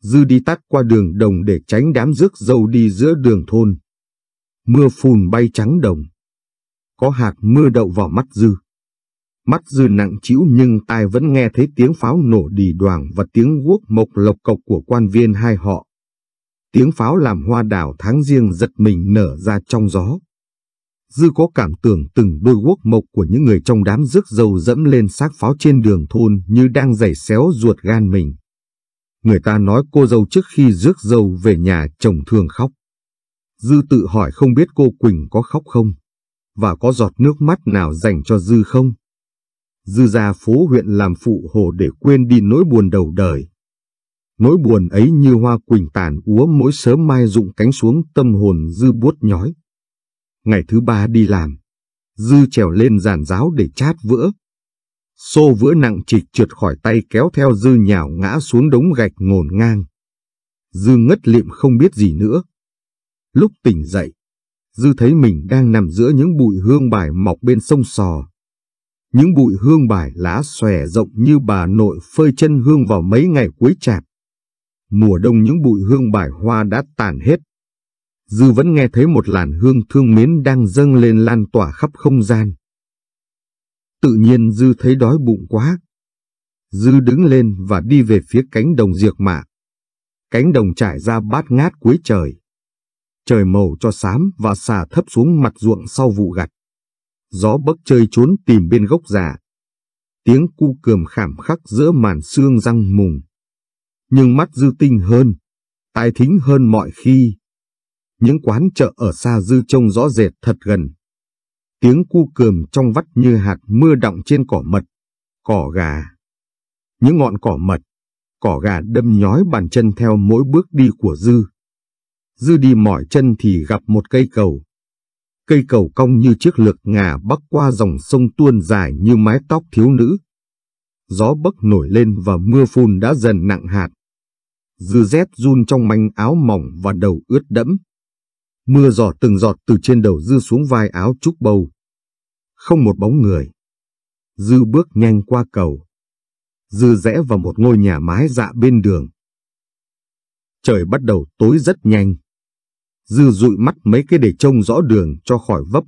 Dư đi tắt qua đường đồng để tránh đám rước dâu đi giữa đường thôn. Mưa phùn bay trắng đồng. Có hạt mưa đậu vào mắt Dư. Mắt Dư nặng chịu nhưng tai vẫn nghe thấy tiếng pháo nổ đì đoàng và tiếng guốc mộc lộc cộc của quan viên hai họ. Tiếng pháo làm hoa đào tháng riêng giật mình nở ra trong gió. Dư có cảm tưởng từng đôi quốc mộc của những người trong đám rước dâu dẫm lên xác pháo trên đường thôn như đang giày xéo ruột gan mình. Người ta nói cô dâu trước khi rước dâu về nhà chồng thường khóc. Dư tự hỏi không biết cô Quỳnh có khóc không? Và có giọt nước mắt nào dành cho Dư không? Dư ra phố huyện làm phụ hồ để quên đi nỗi buồn đầu đời. Nỗi buồn ấy như hoa quỳnh tàn úa mỗi sớm mai rụng cánh xuống tâm hồn Dư buốt nhói. Ngày thứ ba đi làm, Dư trèo lên giàn giáo để chát vữa. Xô vữa nặng trịch trượt khỏi tay kéo theo Dư nhào ngã xuống đống gạch ngổn ngang. Dư ngất liệm không biết gì nữa. Lúc tỉnh dậy, Dư thấy mình đang nằm giữa những bụi hương bài mọc bên sông sò. Những bụi hương bài lá xòe rộng như bà nội phơi chân hương vào mấy ngày cuối chạp. Mùa đông những bụi hương bài hoa đã tàn hết, Dư vẫn nghe thấy một làn hương thương mến đang dâng lên lan tỏa khắp không gian. Tự nhiên Dư thấy đói bụng quá. Dư đứng lên và đi về phía cánh đồng diệc mạ. Cánh đồng trải ra bát ngát cuối trời. Trời màu cho xám và xà thấp xuống mặt ruộng sau vụ gặt. Gió bấc chơi trốn tìm bên gốc già. Tiếng cu cườm khảm khắc giữa màn xương răng mùng. Nhưng mắt dư tinh hơn, tai thính hơn mọi khi những quán chợ ở xa dư trông rõ rệt thật gần. Tiếng cu cườm trong vắt như hạt mưa đọng trên cỏ mật, cỏ gà. Những ngọn cỏ mật, cỏ gà đâm nhói bàn chân theo mỗi bước đi của dư. Dư đi mỏi chân thì gặp một cây cầu. Cây cầu cong như chiếc lược ngà bắc qua dòng sông tuôn dài như mái tóc thiếu nữ. Gió bấc nổi lên và mưa phun đã dần nặng hạt. Dư rét run trong manh áo mỏng và đầu ướt đẫm. Mưa giọt từng giọt từ trên đầu dư xuống vai áo trúc bầu. Không một bóng người. Dư bước nhanh qua cầu. Dư rẽ vào một ngôi nhà mái dạ bên đường. Trời bắt đầu tối rất nhanh. Dư dụi mắt mấy cái để trông rõ đường cho khỏi vấp.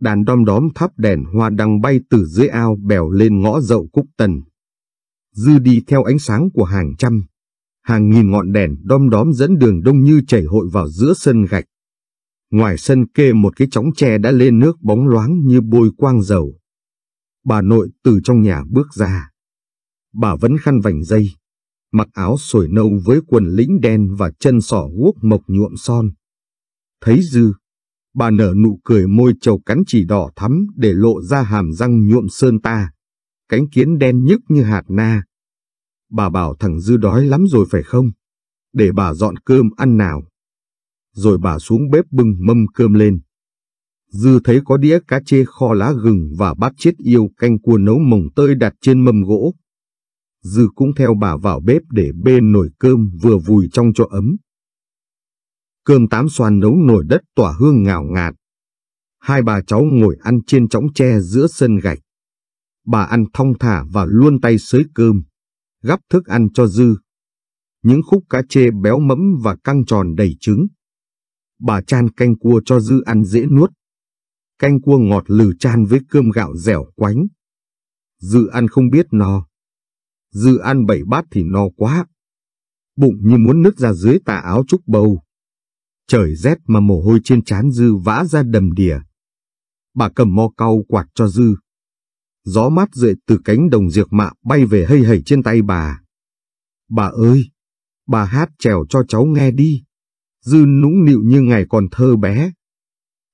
Đàn đom đóm thắp đèn hoa đang bay từ dưới ao bèo lên ngõ dậu Cúc Tần. Dư đi theo ánh sáng của hàng trăm, hàng nghìn ngọn đèn đom đóm dẫn đường đông như chảy hội vào giữa sân gạch. Ngoài sân kê một cái chóng tre đã lên nước bóng loáng như bôi quang dầu. Bà nội từ trong nhà bước ra. Bà vẫn khăn vành dây, mặc áo sồi nâu với quần lĩnh đen và chân sỏ guốc mộc nhuộm son. Thấy Dư, bà nở nụ cười môi trầu cắn chỉ đỏ thắm để lộ ra hàm răng nhuộm sơn ta, cánh kiến đen nhức như hạt na. Bà bảo thằng Dư đói lắm rồi phải không? Để bà dọn cơm ăn nào rồi bà xuống bếp bưng mâm cơm lên. Dư thấy có đĩa cá chê kho lá gừng và bát chết yêu canh cua nấu mồng tơi đặt trên mâm gỗ. Dư cũng theo bà vào bếp để bê nồi cơm vừa vùi trong cho ấm. Cơm tám xoan nấu nồi đất tỏa hương ngào ngạt. Hai bà cháu ngồi ăn trên chõng tre giữa sân gạch. Bà ăn thong thả và luôn tay xới cơm, gắp thức ăn cho Dư. Những khúc cá chê béo mẫm và căng tròn đầy trứng, bà chan canh cua cho dư ăn dễ nuốt. Canh cua ngọt lừ chan với cơm gạo dẻo quánh. Dư ăn không biết no. Dư ăn bảy bát thì no quá. Bụng như muốn nứt ra dưới tà áo trúc bầu. Trời rét mà mồ hôi trên trán dư vã ra đầm đìa. Bà cầm mo cau quạt cho dư. Gió mát rượi từ cánh đồng diệt mạ bay về hây hẩy trên tay bà. Bà ơi, bà hát trèo cho cháu nghe đi. Dư nũng nịu như ngày còn thơ bé.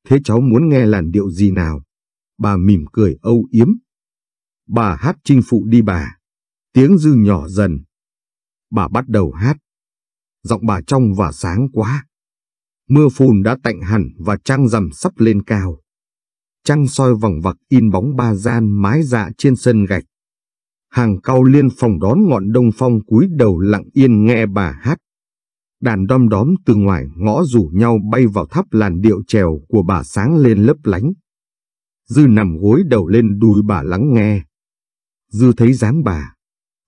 Thế cháu muốn nghe làn điệu gì nào? Bà mỉm cười âu yếm. Bà hát chinh phụ đi bà. Tiếng dư nhỏ dần. Bà bắt đầu hát. Giọng bà trong và sáng quá. Mưa phùn đã tạnh hẳn và trăng rằm sắp lên cao. Trăng soi vòng vặc in bóng ba gian mái dạ trên sân gạch hàng cao liên phòng đón ngọn đông phong cúi đầu lặng yên nghe bà hát đàn đom đóm từ ngoài ngõ rủ nhau bay vào tháp làn điệu trèo của bà sáng lên lấp lánh. Dư nằm gối đầu lên đùi bà lắng nghe. Dư thấy dáng bà,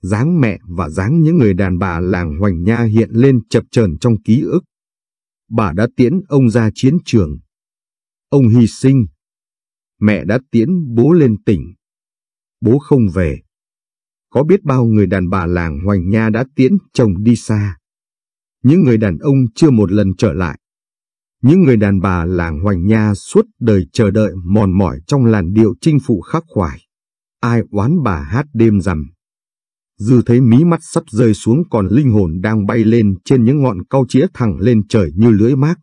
dáng mẹ và dáng những người đàn bà làng Hoành Nha hiện lên chập chờn trong ký ức. Bà đã tiễn ông ra chiến trường. Ông hy sinh. Mẹ đã tiễn bố lên tỉnh. Bố không về. Có biết bao người đàn bà làng Hoành Nha đã tiễn chồng đi xa những người đàn ông chưa một lần trở lại. Những người đàn bà làng Hoành Nha suốt đời chờ đợi mòn mỏi trong làn điệu chinh phụ khắc khoải. Ai oán bà hát đêm rằm. Dư thấy mí mắt sắp rơi xuống còn linh hồn đang bay lên trên những ngọn cao chĩa thẳng lên trời như lưỡi mác.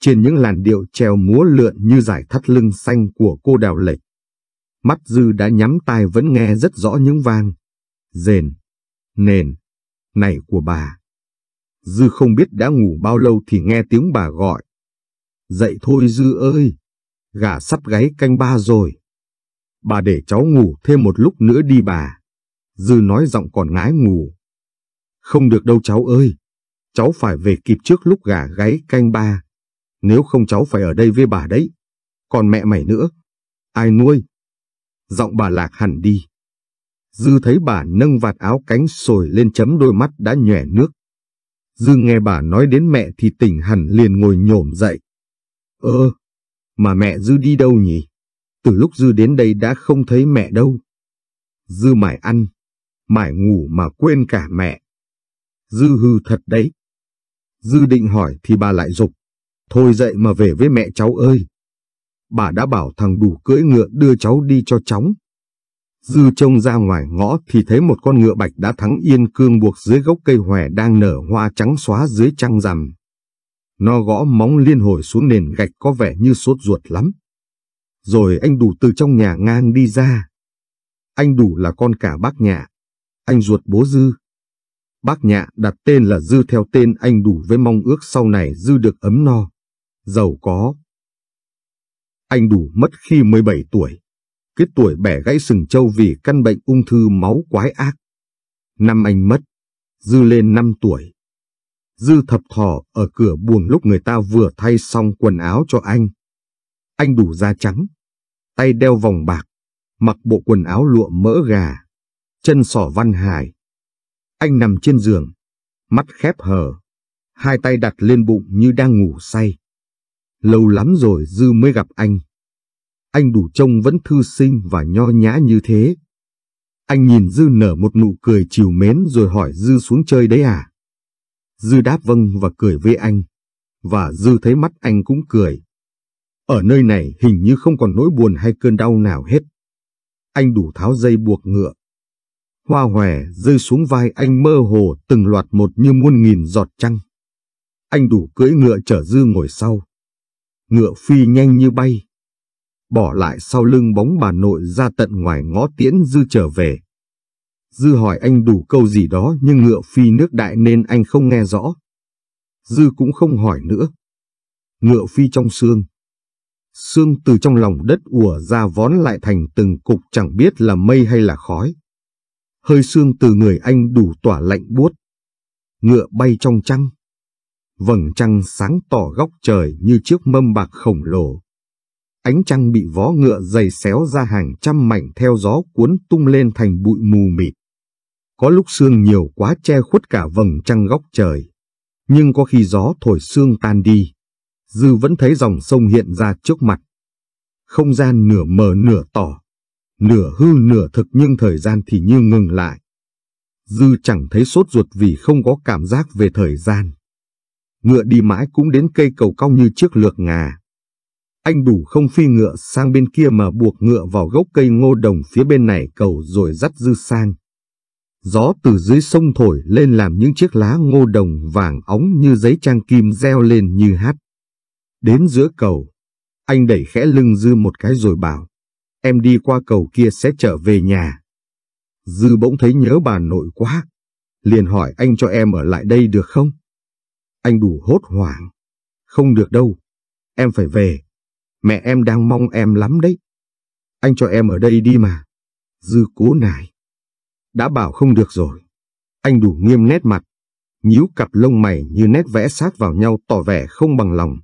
Trên những làn điệu treo múa lượn như giải thắt lưng xanh của cô đào lệch. Mắt Dư đã nhắm tai vẫn nghe rất rõ những vang. Rền, nền, này của bà. Dư không biết đã ngủ bao lâu thì nghe tiếng bà gọi. Dậy thôi Dư ơi, gà sắp gáy canh ba rồi. Bà để cháu ngủ thêm một lúc nữa đi bà. Dư nói giọng còn ngái ngủ. Không được đâu cháu ơi, cháu phải về kịp trước lúc gà gáy canh ba. Nếu không cháu phải ở đây với bà đấy. Còn mẹ mày nữa, ai nuôi? Giọng bà lạc hẳn đi. Dư thấy bà nâng vạt áo cánh sồi lên chấm đôi mắt đã nhòe nước. Dư nghe bà nói đến mẹ thì tỉnh hẳn liền ngồi nhổm dậy. Ơ, mà mẹ Dư đi đâu nhỉ? Từ lúc Dư đến đây đã không thấy mẹ đâu. Dư mải ăn, mải ngủ mà quên cả mẹ. Dư hư thật đấy. Dư định hỏi thì bà lại dục. Thôi dậy mà về với mẹ cháu ơi. Bà đã bảo thằng đủ cưỡi ngựa đưa cháu đi cho chóng. Dư trông ra ngoài ngõ thì thấy một con ngựa bạch đã thắng yên cương buộc dưới gốc cây hòe đang nở hoa trắng xóa dưới trăng rằm. Nó gõ móng liên hồi xuống nền gạch có vẻ như sốt ruột lắm. Rồi anh đủ từ trong nhà ngang đi ra. Anh đủ là con cả bác nhạ. Anh ruột bố Dư. Bác nhạ đặt tên là Dư theo tên anh đủ với mong ước sau này Dư được ấm no, giàu có. Anh đủ mất khi 17 tuổi cái tuổi bẻ gãy sừng trâu vì căn bệnh ung thư máu quái ác. Năm anh mất, Dư lên năm tuổi. Dư thập thò ở cửa buồng lúc người ta vừa thay xong quần áo cho anh. Anh đủ da trắng, tay đeo vòng bạc, mặc bộ quần áo lụa mỡ gà, chân sỏ văn hài. Anh nằm trên giường, mắt khép hờ, hai tay đặt lên bụng như đang ngủ say. Lâu lắm rồi Dư mới gặp anh anh đủ trông vẫn thư sinh và nho nhã như thế. Anh nhìn Dư nở một nụ cười chiều mến rồi hỏi Dư xuống chơi đấy à? Dư đáp vâng và cười với anh. Và Dư thấy mắt anh cũng cười. Ở nơi này hình như không còn nỗi buồn hay cơn đau nào hết. Anh đủ tháo dây buộc ngựa. Hoa hòe rơi xuống vai anh mơ hồ từng loạt một như muôn nghìn giọt trăng. Anh đủ cưỡi ngựa chở Dư ngồi sau. Ngựa phi nhanh như bay, bỏ lại sau lưng bóng bà nội ra tận ngoài ngõ tiễn Dư trở về. Dư hỏi anh đủ câu gì đó nhưng ngựa phi nước đại nên anh không nghe rõ. Dư cũng không hỏi nữa. Ngựa phi trong xương. Xương từ trong lòng đất ùa ra vón lại thành từng cục chẳng biết là mây hay là khói. Hơi xương từ người anh đủ tỏa lạnh buốt. Ngựa bay trong trăng. Vầng trăng sáng tỏ góc trời như chiếc mâm bạc khổng lồ ánh trăng bị vó ngựa dày xéo ra hàng trăm mảnh theo gió cuốn tung lên thành bụi mù mịt. Có lúc sương nhiều quá che khuất cả vầng trăng góc trời, nhưng có khi gió thổi sương tan đi, Dư vẫn thấy dòng sông hiện ra trước mặt. Không gian nửa mờ nửa tỏ, nửa hư nửa thực nhưng thời gian thì như ngừng lại. Dư chẳng thấy sốt ruột vì không có cảm giác về thời gian. Ngựa đi mãi cũng đến cây cầu cong như chiếc lược ngà. Anh đủ không phi ngựa sang bên kia mà buộc ngựa vào gốc cây ngô đồng phía bên này cầu rồi dắt dư sang. Gió từ dưới sông thổi lên làm những chiếc lá ngô đồng vàng óng như giấy trang kim reo lên như hát. Đến giữa cầu, anh đẩy khẽ lưng dư một cái rồi bảo, em đi qua cầu kia sẽ trở về nhà. Dư bỗng thấy nhớ bà nội quá, liền hỏi anh cho em ở lại đây được không? Anh đủ hốt hoảng, không được đâu, em phải về. Mẹ em đang mong em lắm đấy. Anh cho em ở đây đi mà. Dư cố nài. Đã bảo không được rồi. Anh đủ nghiêm nét mặt. Nhíu cặp lông mày như nét vẽ sát vào nhau tỏ vẻ không bằng lòng.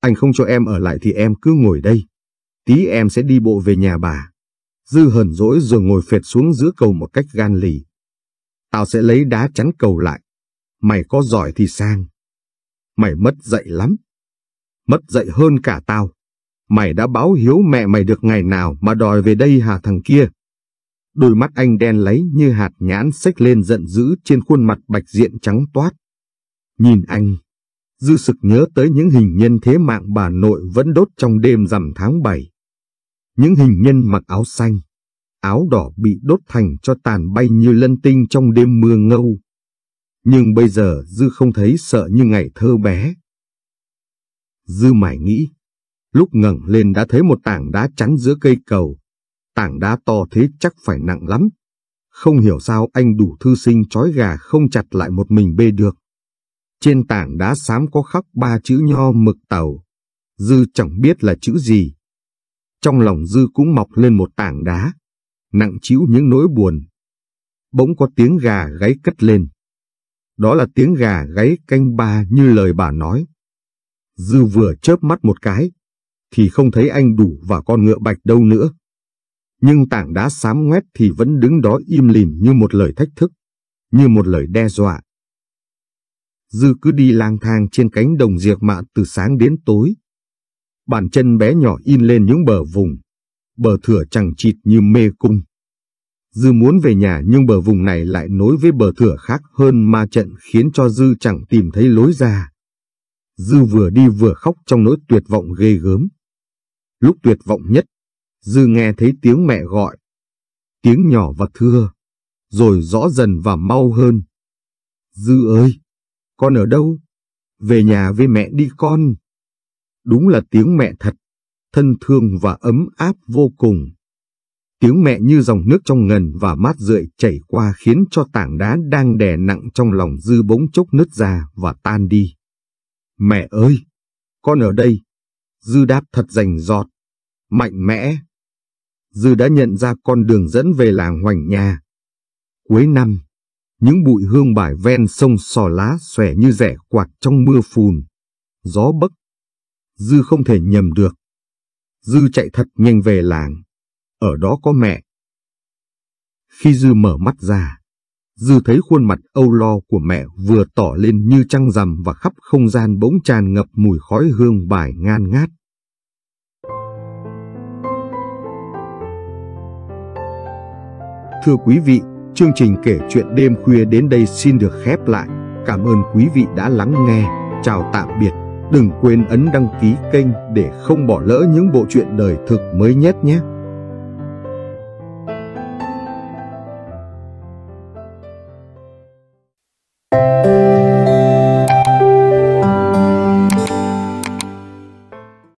Anh không cho em ở lại thì em cứ ngồi đây. Tí em sẽ đi bộ về nhà bà. Dư hờn dỗi rồi ngồi phệt xuống giữa cầu một cách gan lì. Tao sẽ lấy đá chắn cầu lại. Mày có giỏi thì sang. Mày mất dạy lắm. Mất dạy hơn cả tao mày đã báo hiếu mẹ mày được ngày nào mà đòi về đây hả thằng kia? Đôi mắt anh đen lấy như hạt nhãn xếch lên giận dữ trên khuôn mặt bạch diện trắng toát. Nhìn anh, dư sực nhớ tới những hình nhân thế mạng bà nội vẫn đốt trong đêm rằm tháng 7. Những hình nhân mặc áo xanh, áo đỏ bị đốt thành cho tàn bay như lân tinh trong đêm mưa ngâu. Nhưng bây giờ Dư không thấy sợ như ngày thơ bé. Dư mải nghĩ, lúc ngẩng lên đã thấy một tảng đá chắn giữa cây cầu. Tảng đá to thế chắc phải nặng lắm. Không hiểu sao anh đủ thư sinh chói gà không chặt lại một mình bê được. Trên tảng đá xám có khắc ba chữ nho mực tàu. Dư chẳng biết là chữ gì. Trong lòng Dư cũng mọc lên một tảng đá, nặng chịu những nỗi buồn. Bỗng có tiếng gà gáy cất lên. Đó là tiếng gà gáy canh ba như lời bà nói. Dư vừa chớp mắt một cái, thì không thấy anh đủ và con ngựa bạch đâu nữa. Nhưng tảng đá xám ngoét thì vẫn đứng đó im lìm như một lời thách thức, như một lời đe dọa. Dư cứ đi lang thang trên cánh đồng diệt mạ từ sáng đến tối. Bàn chân bé nhỏ in lên những bờ vùng, bờ thửa chẳng chịt như mê cung. Dư muốn về nhà nhưng bờ vùng này lại nối với bờ thửa khác hơn ma trận khiến cho Dư chẳng tìm thấy lối ra. Dư vừa đi vừa khóc trong nỗi tuyệt vọng ghê gớm. Lúc tuyệt vọng nhất, Dư nghe thấy tiếng mẹ gọi. Tiếng nhỏ và thưa, rồi rõ dần và mau hơn. Dư ơi, con ở đâu? Về nhà với mẹ đi con. Đúng là tiếng mẹ thật, thân thương và ấm áp vô cùng. Tiếng mẹ như dòng nước trong ngần và mát rượi chảy qua khiến cho tảng đá đang đè nặng trong lòng dư bỗng chốc nứt ra và tan đi. Mẹ ơi! Con ở đây! Dư đáp thật rành giọt mạnh mẽ. Dư đã nhận ra con đường dẫn về làng Hoành Nha. Cuối năm, những bụi hương bài ven sông sò lá xòe như rẻ quạt trong mưa phùn, gió bấc. Dư không thể nhầm được. Dư chạy thật nhanh về làng, ở đó có mẹ. Khi Dư mở mắt ra, Dư thấy khuôn mặt âu lo của mẹ vừa tỏ lên như trăng rằm và khắp không gian bỗng tràn ngập mùi khói hương bài ngan ngát. Thưa quý vị, chương trình kể chuyện đêm khuya đến đây xin được khép lại. Cảm ơn quý vị đã lắng nghe. Chào tạm biệt. Đừng quên ấn đăng ký kênh để không bỏ lỡ những bộ truyện đời thực mới nhất nhé.